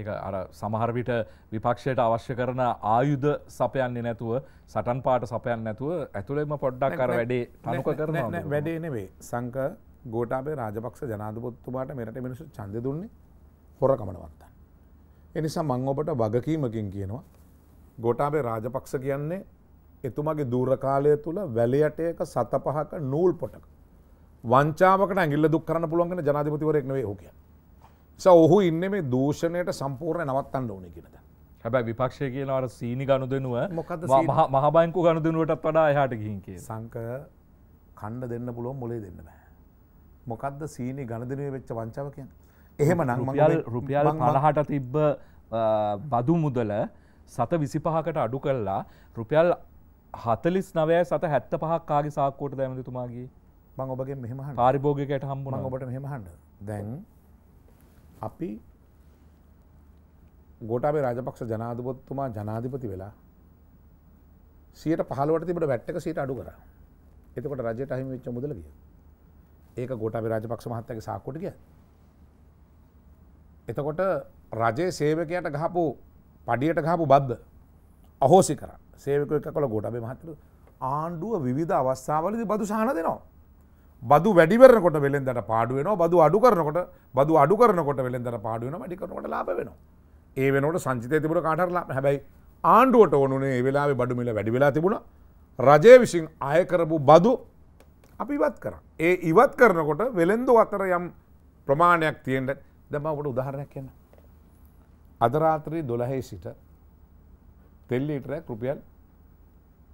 ඒ අර සමහරවිට විපක්ෂයට අවශ්‍ය කරන ආයුධ සපයන්නේ නැතුව සටන් පාට සපයන් නැතුව ඇතුළෙම පොඩ්ඩක් කර වැඩේ තනුක කරන වැඩේ නෙවේ සංක ගෝටාබේ රාජපක්ෂ ජනාධපොත්තුමාට මෙරට මිනිසු චන්ද දුන්නේ හොරකමනවත්තන්. එනිසා මං ඔබට වගකීමකින් කියනවා ගෝටාබේ රාජපක්ෂ කියන්නේ එතුමගේ දූරකාලය තුළ වැලියටයක සත පහක නූල් පොටක. වංචාවකට ඇගිල්ල දුක් කරන්න පුළුවන්ගෙන ජනාධපතිවරෙක් නෙවේ හෝකයා. ඔහු ඉන්න මේ දූෂණයට සම්පූර්ණ නවත්තන්න ඕන කියෙනද. හැබැයි විපක්ෂය කියලාට සීනි ගණු දෙනුව මොකද මහබංකු ගණු දෙනුවටත් වඩා එහට ගිහින්කේ සංක කණ්ඩ දෙන්න පුළුවන් මොලේ දෙන්න බෑ. මොකක්ද සීනි ගණදනය වෙච්ච වංචාව කියෙන්. එහෙම නංමල් රුපියල් පලහට තිබ්බ බදු මුදල සත විසිපහකට අඩු කල්ලා රුපියල් හතලිස් නවය සත හැත්ත පහක්කාගේ සාක්කෝට දැමතුමාගේ මං ඔබගේ මෙහම පාරිභෝගකට හම්බුණ ඔබට මෙහමහන්න දැන්. අපි ගෝටාබේ රාජපක්ෂ ජනාධිපතිතුමා ජනාධිපති වෙලා සියයට පහලවට තිබට වැට්ටක සිට අඩු කර එතකොට රජයට අහිමි වෙච්ච මුදල ගිය ඒක ගෝටාබේ රාජපක්ෂ මහත්තයාගේ සාක්කුවට ගිය එතකොට රජයේ සේවකයට ගහපු පඩියට ගහපු බද්ද අහෝසි කර සේවකෝ එක කළ ගෝටාබේ මහත්තරු ආණ්ඩුව විධ අවස්ථාවලදී බදු සහන දෙනවා බදු වැඩිවරනකොට වෙළෙන්දට පාඩුවෙනවා බදු අඩු කරනකොට බදු අඩු කරනකොට වෙළෙන්දට පාඩුවෙන වැඩි කරනකොට ලාබ වෙනවා. ඒ වෙනට සංචිතය තිබුණ කාටරලා හැබැයි ආණ්ඩුවට ඕනුනේ ඒ වෙලාවේ බඩු මිල වැඩි වෙලා තිබුණ රජය විසින් අයකරපු බදු අපි ඉවත් කර. ඒ ඉවත් කරනකොට වෙළෙන්දු අතර යම් ප්‍රමාණයක් තියෙන්ට දැමකට උදාහරණයක් කියන්න. අදරාතරී දොළහේ සිට තෙල්ලීටරයක් රුපියල්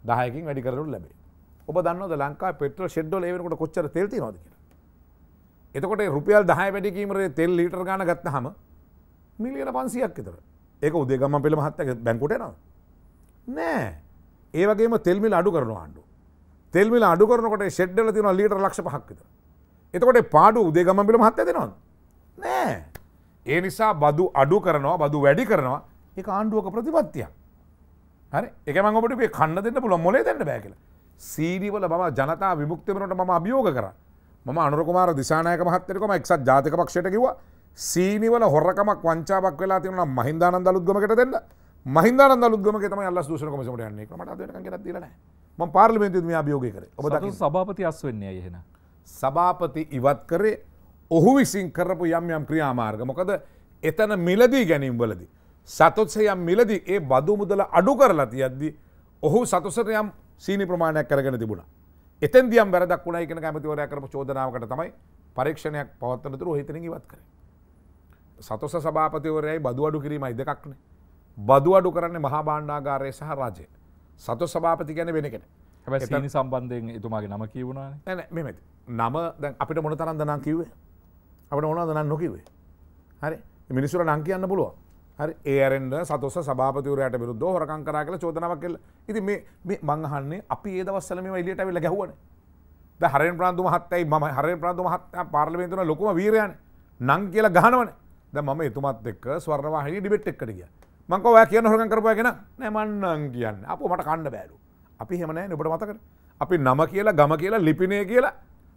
දහයකින් වැඩි කරනු ලැබේ. ඔබ දන්නද ලංකා පෙට්‍රල් ෙඩ්ඩල ඒනකොට කොච්චර තෙල්ති නොද කියලා. එතකොට රුපියල් දහය වැඩිකීමරේ තෙල් ලීටර් ගාන ගත්ත හම මිලියන පන්සියක් එතර ඒක උදේගම පෙළ මහත්තක බැංකුටනවා. නෑ ඒවගේම තෙල්මිල් අඩු කරන ආණ්ඩු. තෙල්මිල් අඩු කරනකොට ෙඩ්ඩල තින ලීට ලක්ෂ පහක්කිත. එතකොට පාඩු උදේගම පිළ මහත්ත දෙනවා. නෑ ඒ නිසා බදු අඩු කරනවා බදු වැඩි කරනවා ඒ ආණ්ඩුවක ප්‍රතිපත්තියක්. හරි එකම ඔබට කන්න දෙන්න පුළ මොලේ දෙන්න බෑ කියලා සීරිවල මම ජනතා විමුක්තිමරට මම අභියෝග කර මම අනුරකුමාර දිසානායක මහත්තයකම එක්සත් ජාතික පක්ෂයට කිව්වා සීනිවල හොරකමක් වංචාවක් වෙලා තියෙනවා නම් මහින්දානන්ද අලුත්ගමකට දෙන්න මහින්දානන්ද අලුත්ගමකේ තමයි අල්ලස් දූෂණ කොමිසමට යන්නේ කියලා මට අද වෙනකන් ගෙනත් දීලා නැහැ මම පාර්ලිමේන්තුවේ මේ අභියෝගය කරේ ඔබ දකින්න සභාපති අස් වෙන්නේ අය එහෙනම් සභාපති ඉවත් කරේ ඔහු විසින් කරපු යම් යම් ක්‍රියාමාර්ග මොකද එතන මිලදී ගැනීම් වලදී සතුටසේ යම් මිලදී ඒ බදු මුදල අඩු කරලා තියද්දී ඔහු සතුටට යම් සීනි ප්‍රමාණයක් කරගෙන තිබුණ. එතන්දියම් වැරදක් වුණා කියන කැමතිවරයා කරපු චෝදනාවකට තමයි පරීක්ෂණයක් පවත්වන තුරු ඔහිතනින් ඉවත් කරේ. සතොස සභාපතිවරයයි බදු අඩු කිරීමයි දෙකක්නේ. බදු අඩු කරන්නේ මහා භාණ්ඩාගාරය සහ රජය. සතොස් සභාපති කියන්නේ වෙන කෙනෙක්. හැබැයි සීනි සම්බන්ධයෙන් එතුමාගේ නම කියවුණානේ. නෑ නෑ මෙහෙමයි. නම දැන් අපිට මොන තරම් දනන් කිව්වේ? අපිට ඕනවද නම් නොකිව්වේ? හරි. මිනිස්සුන්ට නම් කියන්න පුළුවන්. හරි ඒරෙන්ට සතුස සභාපතිවරයට විරුද්ධ හොරකං කරා කියලා චෝදනාවක් කළ ඉති මේ මංහන්නේ අපි ඒ දවස්සල මේ එලියට වෙල්ල ගැහුවන හරෙන් ප්‍රාන්තු මහත්තයි ම හරෙන් ප්‍රාන්තු මහත්තා පාර්ලිමේන්තුන ලොකුම වීරයන් නං කියලා ගහනවන ද මම එතුමත් එක් ස්වර්ණවාහහි ඩිබෙට් එක්කට කිය මංකව කියන හොරකං කරපයගෙන නෑමන්නං කියන්න අප මට කණ්ඩ බෑලු අපි හෙමනෑ නොට මතකට අපි නම කියලා ගම කියලා ලිපිනය කියලා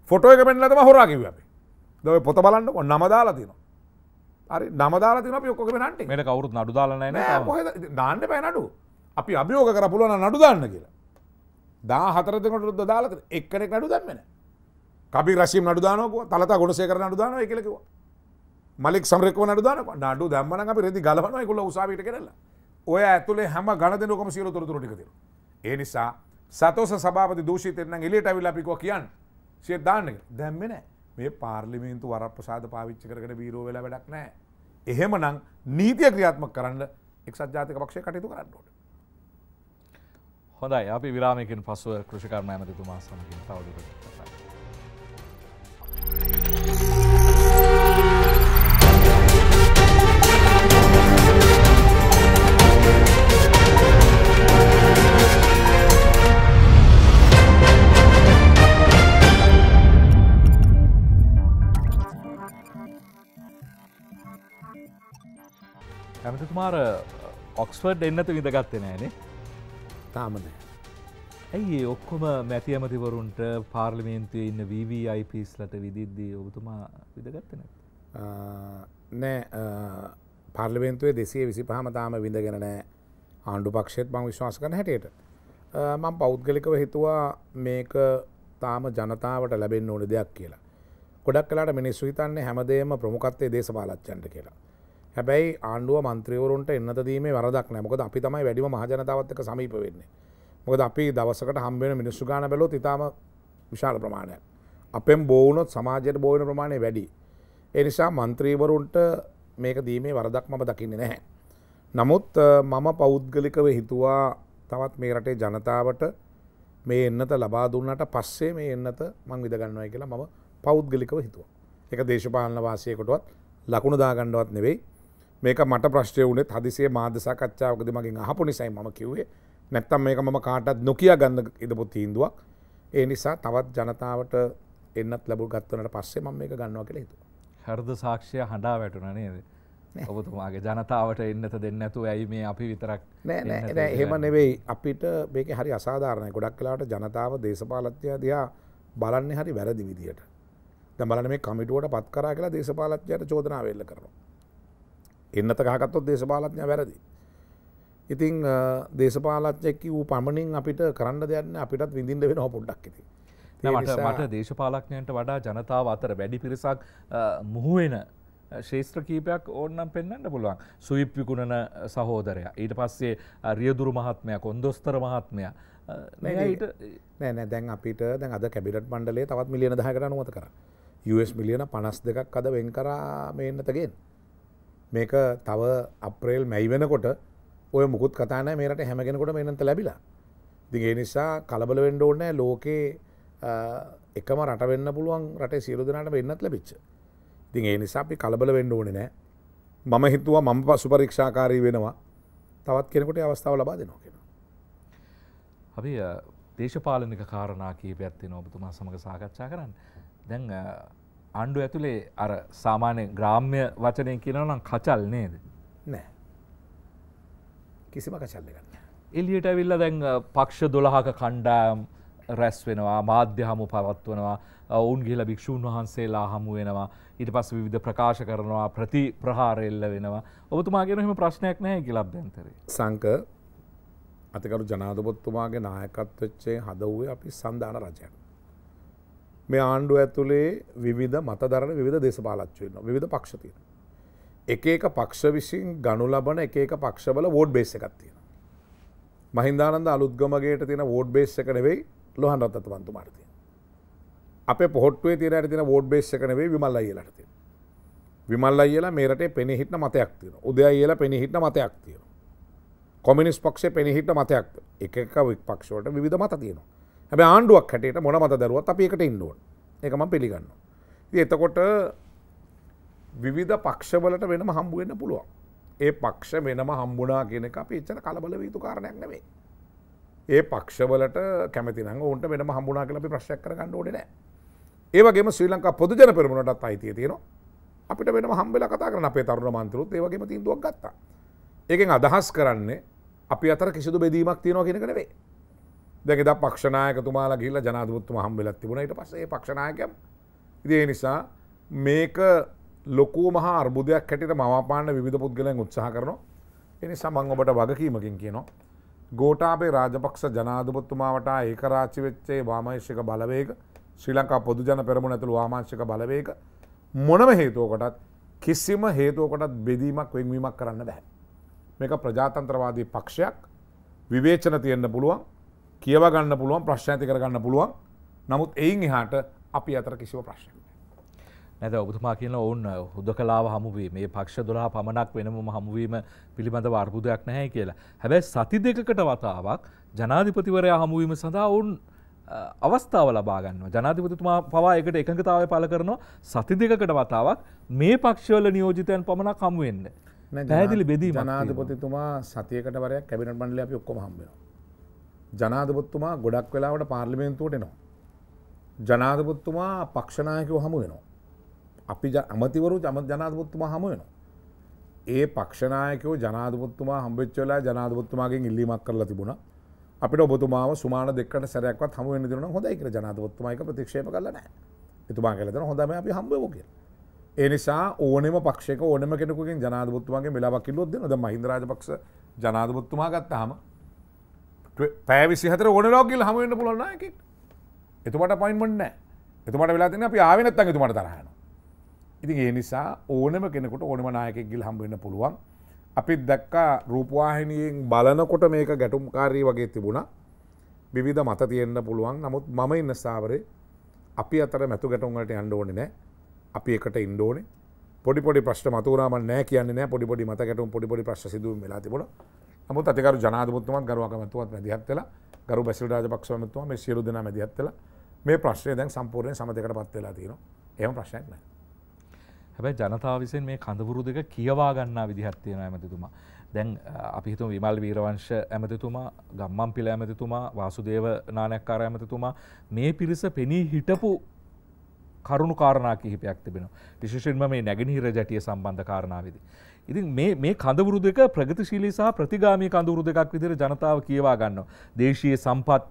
ෆොටෝ එක පෙන්ලතම හොරාකිව අපේ දව පොත බලන්නක නමදාලා තිනවා හරි නමදාල තින ඔක්කොම නට මට කවරුත් නඩු දාලන දාන්න පැනටු අපි අභියෝග කර පුළුවන නඩු දන්න කියලා දා හතරතකට රුද්ද දාලත එක්කනෙක් නඩු දම්මෙන කබි රශීම් නඩු දානක තලත ගොඩසේ කර නඩු දාන එකලෙකව මලෙක් සම්රෙකව නඩු දාන නඩු දම්මන අපි රෙදි ගලවන කුල උසාවිට කරලා ඔය ඇතුළේ හැම ගණ දෙනකොම සියලු තොරතුරු ටික තියෙනවා ඒ නිසා සතෝස සභාපති දූෂිතෙන් නම් එළියට අවිලා අපි කෝ කියන්න සිය දාන්න කියලා දැම්මේ නැහැ මේ පාර්ලිමේන්තු වර ප්‍රසාද පාවිච්චි කරගෙන බීරෝ වෙලා වැඩක් නෑ. එහෙම නම් නීතිය ක්‍රියාත්මක කරන්න එක්සත් ජාතික පක්ෂය කටයුතු කරන්න ඕට. හොඳයි අපි විරාමයකින් පසුව කෘෂිකර්ම ඇමතිතුමා සමගින් තවදුරට ඇමතුමාර ඔක්ස්ෆර්ඩ් එන්නතු විඳගත්තෙන ෑනේ තාමද ඇයි ඔක්කොම මැති ඇමතිවරුන්ට පාර්ලිමේන්තුවය ඉන්න වIPස්ලට විදිද්දී ඔබතුමා විදගත්තන නෑ පාර්ලිමේන්තුවේ දෙසේ විසි පහම තාම විඳගෙන නෑ ආණ්ඩු පක්ෂයත් මං විශ්වාස කන හැටියට මං පෞද්ගලිකව හිතුවා මේක තාම ජනතාවට ලැබෙන් ඕන දෙයක් කියලා ගොඩක් කලාට මිනිස්සු හිතන්නේ හැමදේම ප්‍රමුකත්තේ දේශපාලච්චන්ට කියලා හැබැයි ආණ්ඩුව මන්ත්‍රවරුන්ට එන්න දීම වරදක් නෑමකද අපි තමයි වැඩිම මහජනතාවත්තක සමීප වෙන්නේ මොකද අපි දවසකට හම්බෙන මිනිස්සු ගාන බැලොත් ඉතාම විශාල ප්‍රමාණය අපෙන් බෝවනොත් සමාජයට බෝයන ප්‍රමාණය වැඩි එනිසා මන්ත්‍රීවරුන්ට මේක දීමේ වරදක් මම දකින්න නැහැ නමුත් මම පෞද්ගලිකව හිතුවා තවත් මේ රටේ ජනතාවට මේ එන්නත ලබා දුන්නට පස්සේ මේ එන්නත මං විදගන්නවයි කියලා මම පෞද්ගලිකව හිතුවා එක දේශපාලන වාසයකොටවත් ලකුණු දාගණ්ඩවත් නෙවෙයි මේක මට ප්‍රශ්ය වුණෙත් හදිසේ මාධ්‍ය සාකච්ඡාවකද මගේ අහපු නිසයි මම කිව්වේ නැත්තම් මේක මම කාටත් නොකිය ගන්න ඉදපු තීන්දුවක් ඒ නිසා තවත් ජනතාවට එන්නත් ලැබු ගත්වනට පස්සේ මම මේක ගන්නවා කියලා හිතුවා. හර්ද සාක්ෂය හඬා වැටුණා නේද? ඔබතුමාගේ ජනතාවට එන්නත දෙන්න ඇතුව ඇයි මේ අපි විතරක් නෑ එහෙම නෙවෙයි අපිට මේක හරි අසාධාරණය ගොඩක් කලාට ජනතාව දේශපාලත්වය දයා බලන්නේ හරි වැරදි විදියට. දැන් බලන්න මේ කමිටුවට පත් කරා කියලා දේශපාලත්වයට චෝදනා වෙල්ල කරනවා. එන්නත ගහගත්තොත් දේශපාලඥා වැරදි. ඉතිං දේශපාලච්චෙක්ක වූ පමණින් අපිට කරන්න දෙයන්න අපිටත් විඳින්ඩ වෙන හොපොඩ්ඩක් ඇති. මට මට දේශපාලක්ඥයට වඩා ජනතාව අතර වැඩි පිරිසක් මුහුවෙන ශේත්‍ර කීපයක් ඕන්නම් පෙන්න්නට පුළුවන් සුවිප්විකුණන සහෝදරය. ඊට පස්සේ රියදුරු මහත්මය කොන්දොස්තර මහත්මය නෑනෑ දැන් අපිට දැන් අද කැබිට මණ්ඩලේ තවත් මිලියන දහ කරනුවත කර. US මිලියන පනස් දෙකක් අද වෙන්කරා මෙන්නතගෙන්. මේක තව අප්‍රේල් මැයි වෙනකොට ඔය මුකුත් කතාන මේට හැමගෙනකොට මේනත ලැබිලා දිගේ නිසා කලබල වෙන්ඩ ඕනෑ ලෝකයේ එකම රට වෙන්න පුළුවන් රට සියලු දෙනාට වෙන්නත් ලැබිච්ච ඉතින් ඒ නිසා අපි කලබල වෙන්න ඕනේ නෑ මම හිතුවා මම පසු පරීක්ෂාකාරී වෙනවා තවත් කෙනෙකුට අවස්ථාව ලබා දෙනවා කෙනවා. අපි දේශපාලනික කාරණා කීපයක් තියෙනවා ඔබතුමා සමග සාකච්ඡා කරන්න. දැන් ආණ්ඩුව ඇතුලේ අර සාමාන්‍ය ග්‍රාම්‍ය වචනය කියනවනම් කචල් නේද? නෑ. කිසිම කචල් දෙයක් නෑ. එළියට ඇවිල්ලා දැන් පක්ෂ 12ක කණ්ඩායම් රැස් වෙනවා මාධ්‍ය හමු පවත්වනවා ඔවුන් ගිහිලා භික්ෂූන් වහන්සේලා හමු වෙනවා ඊට පස්සේ විවිධ ප්‍රකාශ කරනවා ප්‍රති ප්‍රහාර එල්ල වෙනවා ඔබතුමා කියන එහෙම ප්‍රශ්නයක් නැහැ කියලා අභ්‍යන්තරේ සංක අතිකරු ජනාධිපතිතුමාගේ නායකත්වයෙන් හදවුවේ අපි සම්දාන රජයක් මේ ආණ්ඩුව ඇතුළේ විවිධ මතදරන විධ දේශපාලච්චවන්න විධ පක්ෂතියෙන. එක එක පක්ෂ විසින් ගනු ලබන එක එක පක්ෂබල වෝඩ් බේස එකක් තියෙන. මහින්දානන්ද අලුද්ගමගේට තියෙන වෝඩ් බේස් එක නෙවෙයි ලොහන් රත්තත වන්තු මාර්තිය. අප පොට්ේ තිර ඇතින වෝඩ් බේස් එක නෙවෙයි විමල් අයිලට තියෙන. විමල් අයිලා මේරට පෙනෙහිට මතයක් තියෙන උදය කියලා පෙනෙහිට මතයක් තියෙන. කොමිනිස් පක්ෂ පෙනෙහිට මතයක් එක එක පක්ෂවට විධ මත තියෙනවා. හැබ ආණ්ඩුවක් හැටට මොන මත දරුවත් අප එකට ඉන්ඩුවන් එකම පිළිගන්න. එතකොට විවිධ පක්ෂවලට වෙනම හම්බුවෙන්න පුළුවන්. ඒ පක්ෂ වෙනම හම්බුනා කියෙන අප එච්චර කලබල යුතු කාරණයක් නෙවේ. ඒ පක්ෂවලට කැමතින ඔන්ට වෙන හම්බුනා කලි ප්‍රශ්යක් කරගන්න ඕන නෑ. ඒවගේම ශ්‍රී ලංකා පොදුජන පෙරමුණටත් අයිතිය තියෙනවා අපිට වෙන හම්බෙල කතා කරන අපේ තරුණ මන්තරුත් ඒවගේම තිීදුවක් ගත්තා. ඒකෙන් අදහස් කරන්නේ අපි අතර කිසිදු බෙදීමක් තියෙනවා කියෙන කරවේ. දැකෙද පක්ෂණයකතුමාලා ගිල්ල ජනාධපත්තුම හම්බෙලක් තිබුණට පසේ පක්ෂණයක දේ නිසා මේක ලොකු මහා අර්බුදයක් හැටිට මවාපාන්න විධ පුද්ගලයන් උත්සාහ කරනවා එනි සමං ඔබට වගකීමකින් කියනවා. ගෝටාපේ රාජපක්ෂ ජනාධපත්තුමාවට ඒකරාචි වෙච්චේ වාමංශික බලවේග ශ්‍රී ලංකා පොදු ජන පෙරමුණ ඇතුළු වාමාංශික බලවේග මොනම හේතුවකටත් කිසිම හේතුවකටත් බෙදීමක් වෙන්වීමක් කරන්න බැහැ. මේක ප්‍රජාතන්ත්‍රවාදී පක්ෂයක් විවේචන තියෙන්න පුළුවන් කියවගන්න පුළුවන් ප්‍රශ්න ඇති කරගන්න පුළුවන් නමුත් එයින් එහාට අපි අතර කිසිව ප්‍රශ්න. නැද ඔබතුමා කියන ඔවුන් හුද කලාව හමුවේ මේ පක්ෂ දොලා පමණක් වෙනම හමුවීම පිළිබඳව අර්බුදයක් නැහැ කියලා. හැබැයි සති දෙකකට වතාවක් ජනාධිපතිවරයා හමුවීම සඳහා ඔවුන් අවස්ථාව ලබාගන්න ජනාධිපතිතුමා පවා එකට එකඟතාවය පල කරනවා සති දෙකකට වතාවක් මේ පක්ෂවල නියෝජිතයන් පමණක් හමුවෙන්න. පැදිලි බෙදී ජනාධිපතිතුමා සතියකට වරයක් කැබිනට බණ්ඩලි අපි ඔක්කොම හම්බෙනවා. ජනාධපත්තුමා ගොඩක් වෙලාවට පාර්ලිමේන්තුවට එනවා. ජනාධපත්තුමා පක්ෂනායකව හමු වෙනවා. අපි අමතිවරු ජම ජනාධපත්තුමා හමු වෙනවා. ඒ පක්ෂනායකෝ ජනාධපත්තුමා හම්බෙච්චවෙලා ජනාධපත්තුමාගෙන් ඉල්ලීමක් කරලා තිබුණා අපිට ඔබතුමාව සුමාන දෙකට සැරයක්වත් හමු වෙන්න දෙනවා හොඳයි කියලා ජනාධපත්තුමායක ප්‍රතික්ෂේප කළා නැහැ. එතුමා කියලා දෙනවා හොඳයි අපි හම්බෙමු කියලා. ඒ නිසා ඕනෙම පක්ෂයක ඕනෙම කෙනෙකුගෙන් ජනාධපත්තුමාගෙන් වෙලාවක් ඉල්ලුවොත් දෙනවා. දැන් මහින්ද රාජපක්ෂ ජනාධපත්තුමා ගත්තාම පෑවිසි හතර ඕන ලෝකල් හමුවන්න පුලන්න එක එතුමට පයින්මන්න එතුමට වෙලාතින අපි ආවෙනත් ඇතුමට තරහන ඉතින් ඒ නිසා ඕනම කෙනෙකුට ඕනම නායකෙක් ගිල් හම්බන්න පුළුවන් අපි දැක්කා රූපවාහිනියෙන් බලනකොට මේක ගැටුම්කාරී වගේ තිබුණා විවිධ මත තියෙන්න්න පුළුවන් නමුත් මම ඉන්න ස්ථාවරේ අපි අතර මැතු ගැටුන්ට අන්ඩෝන නෑ අපි එකට ඉන්ඩෝනේ පොඩිපොඩි ප්‍රශ් මතුරම නෑ කියන්නේ පොඩිපොඩි මතකටු පොඩිපොඩි ප්‍රශ් සිදුව ලා තිබුණා නමුත් අතිකරු ජනාධපතුමත් ගරුවකමතුවත් මැදිහත්වෙලා ගරු බැසිල් රාජපක්ෂමතුම මේ සියලු දෙනා මැදිහත්වෙලා මේ ප්‍රශ්නය දැන් සම්පූර්ණයෙන් සමතකට පත් වෙලා තියෙනවා. එහෙම ප්‍රශ්නයක් නැහැ. හැබැයි ජනතාව විසින් මේ කඳවුරු දෙක කියවා ගන්නා විදිහක් තියෙනවා ඇමතිතුමා. දැන් අපි හිතමු විමල් වීරවංශ ඇමතිතුමා, ගම්මන්පිල ඇමතිතුමා, වාසුදේව නානක්කාර ඇමතිතුමා මේ පිරිස පෙනී හිටපු කරුණු කාරණා කිහිපයක් තිබෙනවා. විශේෂයෙන්ම මේ නැගෙනහිර ජැටිය සම්බන්ධ කාරණාවේදී. ඉතින් මේ කඳවුරු දෙක ප්‍රගතිශීලී සහ ප්‍රතිගාමී කඳවුරු දෙකක් විදිර ජනතාව කියවා ගන්නවා. දේශීය සම්පත්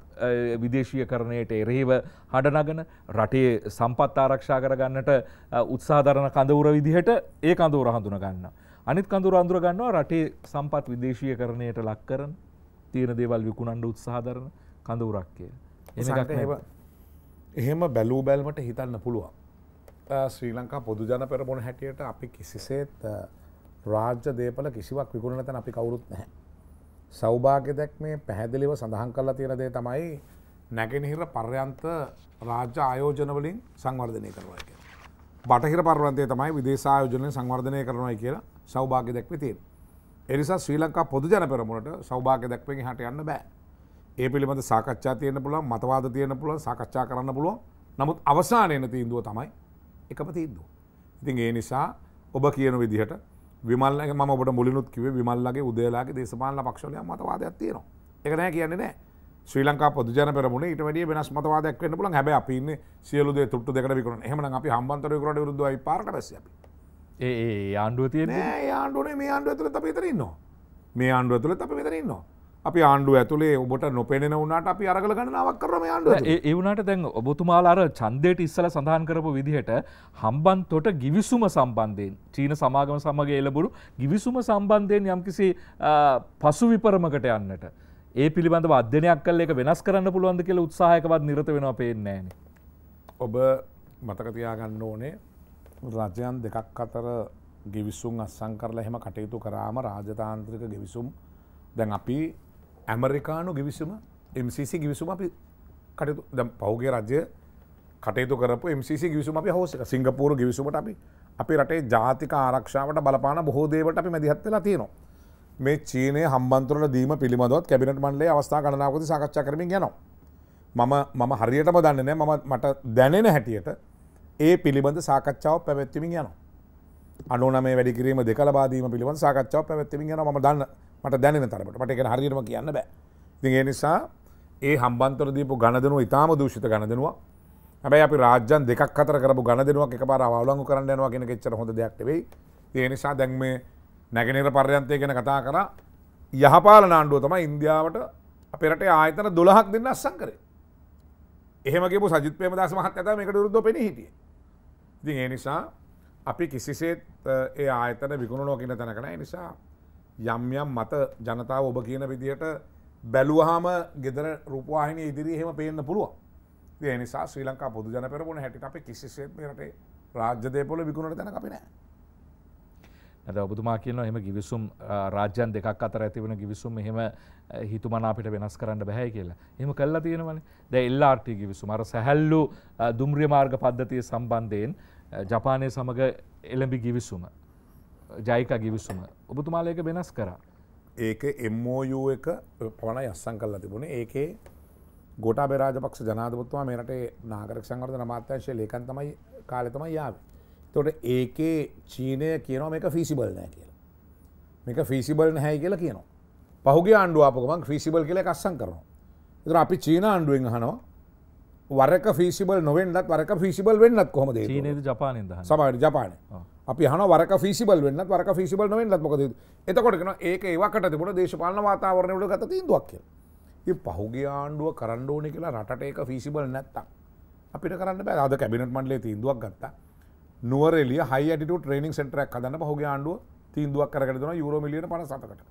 විදේශීය කරණයට එරෙහිව හඬනගන රටේ සම්පත් ආරක්ෂා කරගන්නට උත්සාධරණ කඳවුර විදිහට ඒ කඳවුර හඳුන ගන්න. අනිත් කඳුර අඳුර ගන්නවා රටේ සම්පත් විදේශීය කරණයට ලක් කරන තියෙන දේවල් විකුණන්ඩ උත්සාධරණ කඳවුරක් කිය. එහෙම බැලූ බැල්මට හිතන්න පුළුවන්. ශ්‍රී ලංකා පොදු ජන පෙරබොන හැටියට අපි කිසිසේත් රාජ්‍ය දේපල කිසිවක් විකුණන තැන අපි කවුරුත් නැහැ. සෞභාග්‍ය දැක්මේ පැහැදිලිව සඳහන් කරලා තියෙන දේ තමයි නැගෙනහිර පර්යන්ත රාජ්‍ය ආයෝජන වලින් සංවර්ධනය කරනවා කියන්නේ. බටහිර පර්වන්තය තමයි විදේශ ආයෝජනයෙන් සංවර්ධනය කරනවා කියලා සෞභාග්‍ය දැක්මේ තියෙනවා. ඒ නිසා ශ්‍රී ලංකා පොදු ජන පෙරමුණට සෞභාග්‍ය දැක්මෙන් එහාට යන්න බෑ. ඒ පිළිබඳ සාකච්ඡා තියෙන්න පුළුවන්, මතවාද තියෙන්න පුළුවන්, සාකච්ඡා කරන්න පුළුවන්. නමුත් අවසානයේ තියෙන තීන්දුව තමයි එකම තීන්දුව. ඉතින් ඒ නිසා ඔබ කියන විදිහට විමල්ල ම ඔබට මුලිනුත් කිවේ විමල්ලගේ උදේලාගේ දේශපාලන පක්ෂලය මතවාදයක් තියෙනවා එක නෑ කියන්නේ නෑ ශ්‍රී ලංකා පොදුජන පෙරමුණ ඊට වැඩිය වෙනස් මතවාදයක් වෙන්න පුළුවන් හැබැයි අපි ඉන්නේ සියලු දේ තුට්ටු දෙකට විකුණන එහෙමනම් අපි හම්බන්තොට විකුණන විරුද්ධවයි පාර කරස්සේ අපි ඒ ඒ ආණ්ඩුව තියෙන්නේ ඒ ආණ්ඩුවනේ මේ ආණ්ඩුව ඇතුළේ අපි මෙතන ඉන්නවා මේ ආණ්ඩුව ඇතුළේ අපි මෙතන ඉන්නවා අපි ආණ්ඩුව ඇතුළේ ඔබට නොපෙනෙන වුණට අපි අරගල ගණනාවක් කරම ආණ්ඩුව ඒ වුණට දැන් ඔබතුමාලාර චන්දයට ඉස්සල සඳහන් කරපු විදිහට හම්බන් තොට ගිවිසුම සම්බන්ධයෙන් චීන සමාගම සමග එලබුරු ගිවිසුම සම්බන්ධයෙන් යම්කිසි පසු විපරමකට යන්නට ඒ පිළිබඳව අධ්‍යනයක් කල එක වෙනස් කරන්න පුළුවන්ද කියල උත්සාහයකවත් නිරත වෙනවා පේෙන්නේන ඔබ මතකතියාගන්න ඕනේ රජයන් දෙකක් අතර ගිවිසුම් අස්සං කරලා එහෙම කටයුතු කරාම රාජතාන්ත්‍රික ගිවිසුම් දැන් අපි ඇමරිකානු ගිවිසුම MCC ගිවිසුම අපි කටයුතු ද පෞගේ රජ්‍ය කටයුතු කරපු MCC ගිවිසුම අපි හෝස සිංගපූරු ගිවිසුමට අපි අපි රටේ ජාතික ආරක්ෂාවට බලපාන බොහෝ දේවට අපි මැදිහත්වෙලා තියෙනවා. මේ චීනය හම්බන්තුරට දීම පිළිබඳවත් කැබිනට මන්ලේ අවස්ථා ගණනාවකති සාකච්ඡා කරමින් යනවා. මම මම හරියටම දන්නනෑ මම මට දැනෙන හැටියට ඒ පිළිබඳ සාකච්ඡාව පැවැත්තිමින් යනවා. අනුනමේ වැඩිකිරීම දෙකල බාදීම පිළිබඳ සාකච්ඡාව පැවැත්තිමින් යන ම දන්න මට දැනෙන තරමට මට එක හරිරම කියන්න බෑ ඉතින් ඒ නිසා ඒ හම්බන්තර දීපු ගණදනුව ඉතාම දූෂිත ගණදනවා හැබැයි අපි රාජ්‍යන් දෙකක් අතර කරපු ගණදනුවක් එක පාර අවලංගු කරන්න යනවා කියන කෙච්චර හොඳ දෙයක් නෙවෙයි ඒ නිසා දැන් මේ නැගෙනහිර පර්යන්තය ගැන කතා කරා යහපාලන ආණ්ඩුව තමයි ඉන්දියාවට අපේ රටේ ආයතන 12ක් දෙන්න අස්සම් කරේ එහෙම කියපු සජිත් ප්‍රේමදාස මහත්තයා තමයි මේකට විරුද්ධව පෙනී හිටියේ. ඉතින් ඒ නිසා අපි කිසිසේත් ඒ ආයතන විකුණනවා කියන තැනක නැහැ. ඒ නිසා යම් යම් මත ජනතාව ඔබ කියන විදියට බැලුවහම ගෙදර රූපවාහින ඉදිරිහෙම පේන්න පුළුව ඒ නිසා ශ්‍රී ලංකා පොදු ජන පෙරබුණ හැටි අප කිසිසේත්මට රාජ්‍යදේපොල විකුණට තැන අපිනෑ ඇද ඔබතුමා කියනවා එම ගිවිසුම් රාජ්‍යන් දෙකක් අතර ඇතිවන ගිවිසුම් එහෙම හිතුමනාපිට වෙනස් කරන්න බැහැ කියලා. එහෙම කළා තියෙනවනේ. දැන් LRT ගිවිසුම් අර සැහැල්ලු දුම්රිය මාර්ග පද්ධතිය සම්බන්ධයෙන් ජපානය සමග එළඹි ගිවිසුම ජයික ගිවිසුම ඔබතුමාලයක වෙනස් කරා ඒක එම්මෝයූ එක පමණයි අස්සං කල්ලා තිබුණ ඒකේ ගොට බරාජපක්ෂ ජනාධපත්තුවා මේට නාගරක් සංවර්ධන මාත්‍යංශය ලේකන් තමයි කාලෙතමයි යාව. තොට ඒකේ චීනය කියනවා මේක ෆිසිබල් නෑ කියලා. මේක ෆිසිබල් නැහැයි කියලා කියනවා. පහුගේ ආණ්ඩුවාපකමක් ෆිසිබල් කියල කස්සං කරනවා. එතුර අපි චීන ආණ්ඩුවෙන් හනවා වරක ෆිසිබල් නොවෙන්න්නත් වරක ෆිසිබල් වෙන්නත් කොමද ජපාන සමට ජපාන අපි හන වරක ෆිසිබල් වන්න වරක ෆිසිබල් නොවෙන් ලත්මකද එතකොටන ඒක ඒවකට තිබට දේශපාලන වාතාවරණයට ගත තිීන්දුවක් කිය. ඒ පහුගේ ආණ්ඩුව කරණ්ඩෝනි කියලා රට ඒක ෆිසිබල් නැත්තම් අපිට කරන්න බෑ අද කැබිනට මන්ඩලේ තිීන්දුවක් ගත්ත නුවරෙලිය හයිඩට ට්‍රේනිින් සෙටරක් කදන්න පහුගේ ආණ්ඩුව තිීන්දුවක් කරන යුරෝමිලියට පනසකට.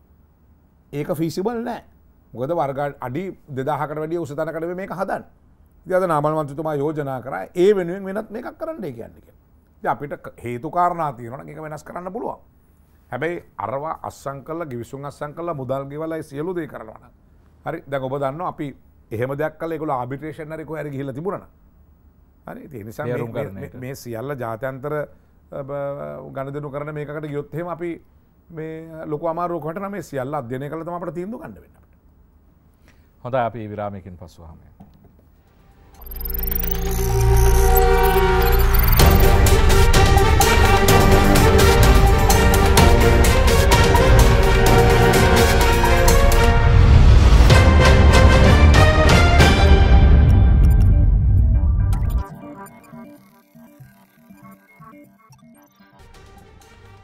ඒක ෆිසිබල් නෑ ගොද වර්ග අඩි දෙදාහකට වැඩිය උසතනකට මේ හදන් යද නාමන්තුතුමා යෝජනා කර ඒ වෙනුවෙන් වෙනත් මේ එකක් කරන්න කියන්නේ කියලා. අපිට හේතුකාරණා තියෙනන එක වෙනස් කරන්න පුළුවන්. හැබැයි අරවා අස්සං කල ගිවිසුන් අස්සං කල මුදල් ගෙවලයි සියලු දේ කරනවන. හරි දැ ඔබ දන්න අපි එහෙම දෙයක්ල එකු ආබිටේෂනරෙකු ඇර හිල තිබුණන හරි තිනිසා මේ සියල්ල ජාත්‍යන්තර ගණදනු කරන මේකට යොත්හෙම අපි මේ ලොක අමාරුවකට මේ සියල්ල අධ්‍යනය කළ තම අපට තීන්දු ගන්නවෙන්න. හොඳ අපි විරාමයකින් පස්සුහමේ.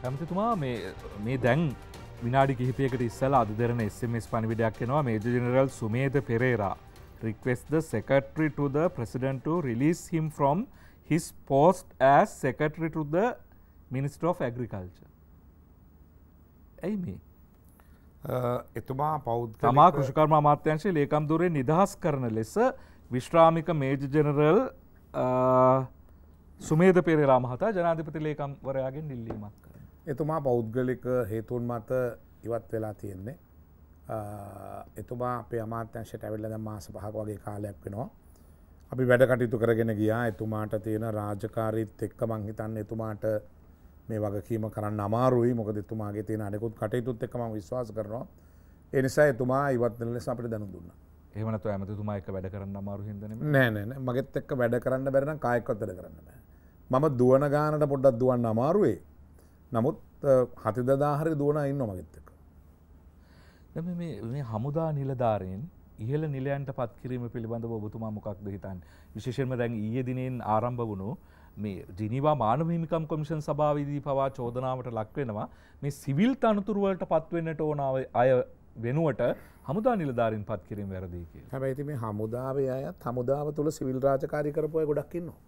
ඇමතිතුමා මේ දැන් විනාඩි කිහිපයකට ඉස්සලා අද දෙරන SMS පණිවිඩයක් එනවා major general Sumedha Perera request the secretary to the president to release him from his post as secretary to the minister of agriculture ඇයි මේ එතුමා පෞද් තමා කෘෂිකර්ම අමාත්‍යංශය ලේකම් දුරේ නිදහස් කරන ලෙස විශ්‍රාමික මේජ ජෙනරල් සුමේද පෙරේරා මහතා ජනාධිපති ලේකම්වරයාගෙන් ඉල්ලීමක් කර එතුමා පෞද්ගලික හේතුන් මත ඉවත් වෙලා තියෙන්නේ. එතුමා අපේ අමාත්‍යංශයට ඇවිල්ල දැන් මාස පහක වගේ කාලයක් වෙනවා. අපි වැඩ කටයුතු කරගෙන ගියා. එතුමාට තියෙන රාජකාරීත් එක්ක මං හිතන්නේ එතුමාට මේ වගකීම කරන්න අමාරුයි. මොකද එතුමාගේ තියෙන අනෙකුත් කටයුතුත් එක්ක මම විශ්වාස කරනවා. ඒ නිසා එතුමා ඉවත් වෙන ලෙස අපිට දැනුම් දුන්නා. එහෙම නැත්නම් ඇමතිතුමා එක්ක වැඩ කරන්න අමාරු හින්දා නෙමෙයි. නෑ නෑ නෑ. මගෙත් එක්ක වැඩ කරන්න බැරි නම් කායකවත් වැඩ කරන්න බෑ. මම දුවන ගානට පොඩ්ඩක් දුවන්න අමාරුයි. නමුත් හති දදාහරි දුවන ඉන්න මගත්තක. මේ හමුදා නිලධාරයෙන් ඉහල නිලයන්ට පත්කිරීම පිළිබඳ ඔබතුමා මොකක්ද හිතන් විශේෂෙන්ම දැන් ඊය දිනෙන් ආරම්භ වුණු මේ ජිනිවා මානවහිමිකම් කොමිෂන් සභාවිදී පවා චෝදනාවට ලක්වෙනවා මේ සිවිල් තනතුරුවලට පත්වෙන්නට ඕනාව අය වෙනුවට හමුදා නිලධාරින් පත් කිරීම වැරදිී කිය හැබැයිති මේ හමුදාවේ අයත් හමුදාව තුළ සිවිල් රාජකාරි කරපුය ගොඩක්කින්නවා.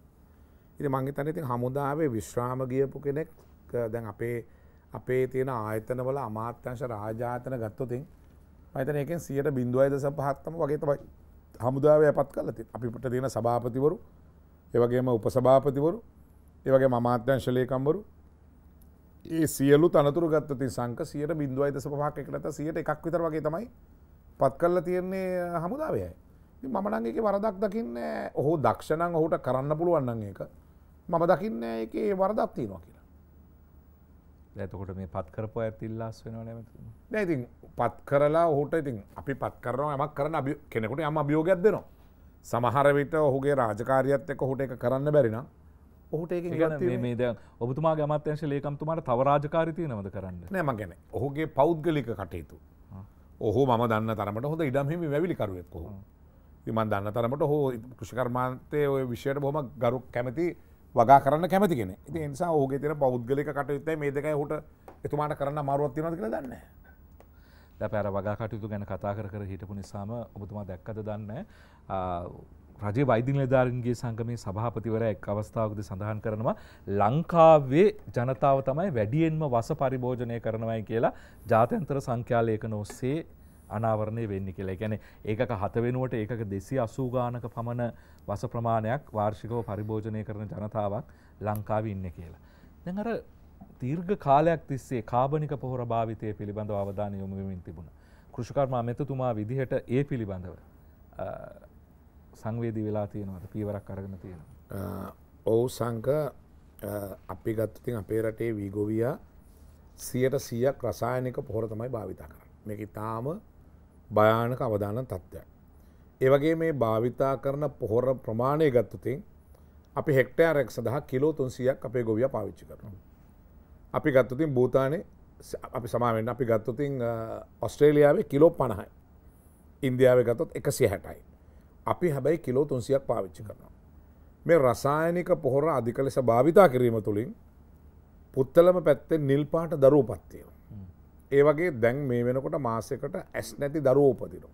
ඉති මංගේ තනති හමුදාවේ විශ්‍රාම ගියපු කෙනෙක් දැන් අපේ අපේ තියෙන ආයතනවල අමාත්‍යංශ රාජාතන ගත්තොතින් මතන එකෙන් සියට බින්දුවයිද සපහත්තම වගේ තමයි හමුදාව යපත් කල ති අපිට තියෙන සභාපතිවරු ඒවගේම උපසභාපතිවරු ඒවගේ අමාත්‍යංශලයකම්වරු ඒ සියලු තනතුරු ගත්තති සංක සියට බින්දුවයිද සපහක් එකනත සියට එකක් විතර වගේ තමයි පත් කල්ල තියෙන්නේ හමුදාවයයි මමනගේ වරදක් දකින්න ඔහු දක්ෂණං ඔහුට කරන්න පුළුවන්න එක මම දකින්න එක වරදක් තියෙනවා කියලා එතකොට මේ පත් කරපු ඇත් ඉල්ලාස් වෙනවා නැමති නෑ ඉතින් පත් කරලා ඔහුට ඉතින් අපි පත් කරනවා යමක් කරන කෙනෙකුට යම් අභියෝගයක් දෙනවා සමහර විට ඔහුගේ රාජකාරියත් එක්ක ඔහුට ඒක කරන්න බැරි නම් ඔහුට ඒක මේ දැන් ඔබතුමාගේ අමාත්‍යංශ ලේකම්තුමාට තව රාජකාරී තියෙනවද කරන්න නෑ මම කියන්නේ ඔහුගේ පෞද්ගලික කටයුතු ඔහු මම දන්න තරමට හොඳ ඉඩම් හිමි වැවිලිකරුවෙක් ඔහු ඉතින් මම දන්න තරමට ඔහු කෘෂිකර්මාන්තයේ ওই විෂයට බොහොම ගරු කැමති වගා කරන්න කැමතිගෙන ඉති නිසා ඕගේ තින පෞද්ගලික කටයුත්තයි මේ දෙකයි හොට එතුමාට කරන්න මාරුවත්තිනද කියල දන්න පැර වගා කටයුතු ගැන කතා කර කර හිටපු නිසාම ඔබතුමා දැක්කද දන්න රජ වෛදි නිලධාරන්ගේ සංගමේ සභාපතිවර එක් අවස්ථාවකද සඳහන් කරනවා ලංකාවේ ජනතාව තමයි වැඩියෙන්ම වස පරිභෝජනය කරනවයි කියලා ජාත්‍යන්තර සංඛ්‍යාලයකන ඔස්සේ අනාවරණය වෙන්න කියලා ගැන ඒකක හත වෙනුවට ඒකක දෙසි අසූගානක පමණ වස ප්‍රමාණයක් වාර්ෂිකව පරිභෝජනය කරන ජනතාවක් ලංකාව ඉන්න කියලා. දැඟර තීර්ඝ කාලයක් තිස්සේ කාබනික පොහොර භාවිතය පිළිබඳ අවධාන යොමුවමින් තිබුණ. කෘෂිකර්මා මෙතතුමා විදිහට ඒ පිළිබඳව සංවේදී වෙලා තියෙනවට පීවරක් අරගෙන තියෙන. ඔවු සංක අපි ගත්තුතින් අපේ රටේ වීගොවියා සියට සියක් රසායනික පොහොර තමයි භාවිතා කරන්න. මේක ඉතාම භයානක අවධාන තත්ත්වයක්. ඒවගේ මේ භාවිතා කරන පොහොර ප්‍රමාණය ගත්තතින් අපි හෙක්ටෑරක් සඳහා කිලෝ තුන්සියක් අපේ ගොවිය පාවිච්චි කරනවා. අපි ගත්තතින් භූතානය අපි සමාවෙන් අපි ගත්තතින් ඔස්ට්‍රේලියාවේ කිලෝ පණහයි. ඉන්දියාව ගතොත් එකසි හැටයි. අපි හැබැයි කිලෝ තුන්සියක් පාවිච්චි කරනවා. මේ රසායනික පොහොර අධික ලෙස භාවිතා කිරීම තුළින් පුත්තලම පැත්තේ නිල් පාට දරූපත්තියවා. ඒ වගේ දැන් මේ වෙනකොට මාසයකට ඇස් නැති දරුවෝ උපදිනවා.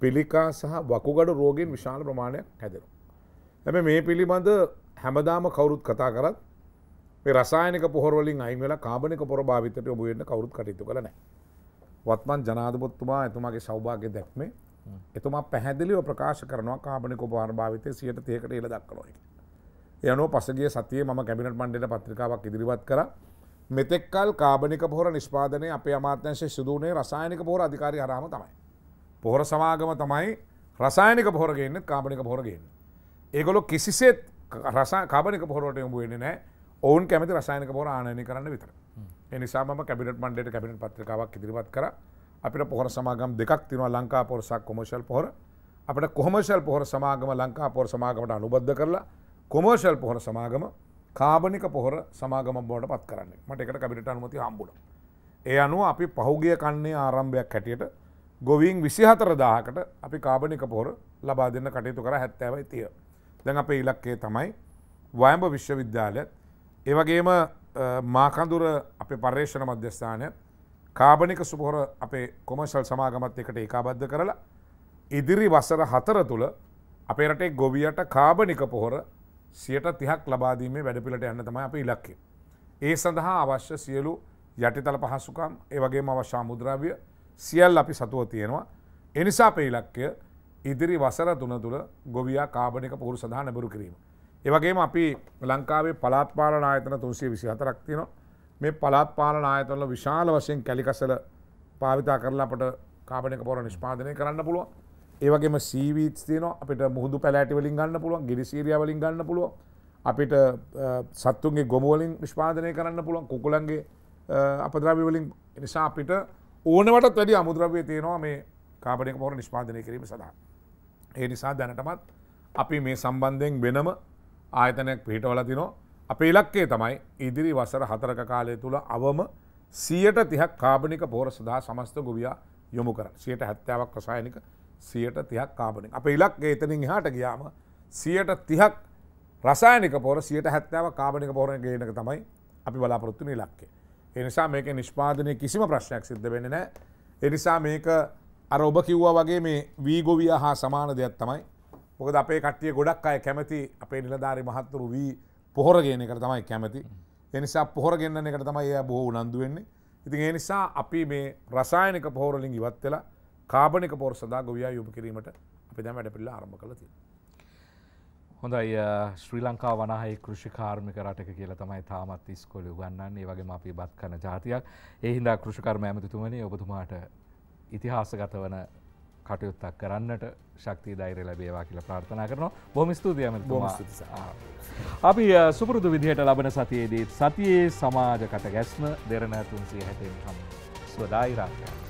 පිළිකා සහ වකුගඩු රෝගීන් විශාල ප්‍රමාණයක් හැදෙනවා. හැබැයි මේ පිළිබඳ හැමදාම කවුරුත් කතා කරත් මේ රසායනික පොහොර වලින් අයින් වෙලා කාබනික පොහොර භාවිතයට යොමු වෙන්න කවුරුත් කටයුතු කළ නැහැ. වත්මන් ජනාධිපතිතුමා එතුමාගේ සෞභාග්‍ය දැක්මේ එතුමා පැහැදිලිව ප්‍රකාශ කරනවා කාබනික පොහොර භාවිතය 130කට ඉහළ දක්වනවා කියලා. ඒ අනුව පසුගිය සතියේ මම කැබිනට් මණ්ඩලයට පත්‍රිකාවක් ඉදිරිපත් කරා. මෙතෙක්කල් කාබනික පොහොර නිෂ්පාදනය අපේ අමාත්‍යංශය සිදුවනේ රසායනික පොහොර අධිකාරී හරහම තමයි. පොහොර සමාගම තමයි රසායනික පොහොර ගේන්න කාබනික පොහොර ගේන්න. ඒගොල්ලෝ කිසිසේත් කාබනික පොහොරට යොමු වෙන්නේ නැහැ. ඔවුන් කැමති රසායනික පොහොර ආනයනය කරන්න විතර. ඒ නිසා මම කැබිනට් මණ්ඩලයට කැබිනට් පත්‍රිකාවක් ඉදිරිපත් කරා. අපිට පොහොර සමාගම් දෙකක් තියෙනවා ලංකා පොහොර සහ කොමර්ෂල් පොහොර. අපිට කොමර්ෂල් පොහොර සමාගම ලංකා පොහොර සමාගමට අනුබද්ධ කරලා කොමර්ෂල් පොහොර සමාගම කාබනික පොහොර සමාගම බෝට පත් කරන්නේ මට එකට කබිට අනුමති හම්බුල. ඒ අනුව අපි පහුගිය කන්නේ ආරම්භයක් හැටියට ගොවින් විසිහතර දාහකට අපි කාබනික පොහොර ලබා දෙන්න කටයුතු කර හැත්තැවයි තිය. දැන් අපේ ඉලක්කේ තමයි වයම්ඹ විශ්වවිද්‍යාලයත් ඒවගේම මාකඳුර අපේ පර්ේෂණ මධ්‍යස්ථානය කාබනික සුපොහොර අපේ කොමශල් සමාගමත් එකට ඒකාබද්ධ කරලා ඉදිරි වසර හතර තුළ අපේ රටේ ගොවියට කාබනික පොහොර සියට තිහක් ලබාදීමේ වැඩපිලට යන්න තමයි අප ඉලක්කෙ. ඒ සඳහා අවශ්‍ය සියලු යටිතල පහසුකම් ඒවගේ අවශ්‍යා මුද්‍රාවිය සියල් අපි සතුව තියෙනවා. එනිසා පෙයිලක්කය ඉදිරි වසර තුන තුළ ගොවියා කාබනික පුරු සඳහා නැබරු කිරීම. ඒවගේම අපි ලංකාවේ පලාත්පාලන ආයතන තුන්සේ විසි හතරක් තියෙන මේ පලාත්පාලන ආයතනල විශාල වශයෙන් කැලිකසල පාවිතා කරලා අපට කාබනික පොර නිෂ්පාදනය කරන්න පුළුවන්. ඒවගේම සීවීත් තියන අපිට මුහුදු පැලෑටිවලින් ගන්න පුළුවන් ගිරිසිරියවලින් ගන්න පුළුව අපිට සත්තුන්ගේ ගොමුවලින් විශ්පාදනය කරන්න පුළුවන් කුකුලන්ගේ අපද්‍රවිවලින් නිසා අපිට ඕනවටත් වැඩි අමුද්‍රවය තියෙනවා මේ කාපනක පොර නිෂ්පාදනය කිරීම සඳහා. ඒ නිසා දැනටමත් අපි මේ සම්බන්ධයෙන් වෙනම ආයතනයක් පිහිටවල තිනෝ අපේ ඉලක්කේ තමයි ඉදිරි වසර හතරක කාලය තුළ අවම සියට තිහක් කාබනික පෝර සඳහා සමස්ත ගොවියා යොමු කරන්න සියට හැත්තාවක් රසායනික සියට තියක් කාබනින් අප ඉලක් ඒතනින් හාට ගියාම සියට තිහක් රසායනික පොර සියට හැත්තාව කාබනික පොරණ ගේනක තමයි අපි බලාපොරොත්තුන ඉලක්කේ. එනිසා මේක නිෂ්පාදනය කිසිම ප්‍රශ්නයක් සිද්ධ වෙන නෑ. එනිසා මේක අර ඔබ කිව්වා වගේ මේ වීගොවිය හා සමාන දෙයක් තමයි මොකද අපේ කට්ටිය ගොඩක් අය කැමති අපේ නිලධාරි මහත්තුරු වී පොහොරගෙන එකට තමයි කැමති. එනිසා පොහොරගෙන්න්න එකට තමයි එය බොහෝ උනන්දු වෙන්නේ. ඉතින් ඒ නිසා අපි මේ රසායනික පොහොරලින් ඉවත් වෙලා කාබනික පෝර් සඳහා ගොවියා යොමු කිරීමට අපි දැන් වැඩපිළිවෙල ආරම්භ කළා තියෙනවා. හොඳයි ශ්‍රී ලංකාව වනාහි කෘෂිකාර්මික රටක කියලා තමයි තාමත් ඉස්කෝලේ උගන්වන්නේ. ඒ වගේම අපි බත් කරන જાතියක්. ඒ හින්දා කෘෂිකර්ම ඇමතිතුමනි ඔබතුමාට ඉතිහාසගත වන කටයුත්තක් කරන්නට ශක්ති ධෛර්ය ලැබේවා කියලා ප්‍රාර්ථනා කරනවා. බොහොම ස්තුතියි ඇමතිතුමා. අපි සුපුරුදු විදිහට ලබන සතියේදී සතියේ සමාජ කට ගැස්ම දෙරණ 360 න් හම්. සුවදායි රාත්‍රියක්.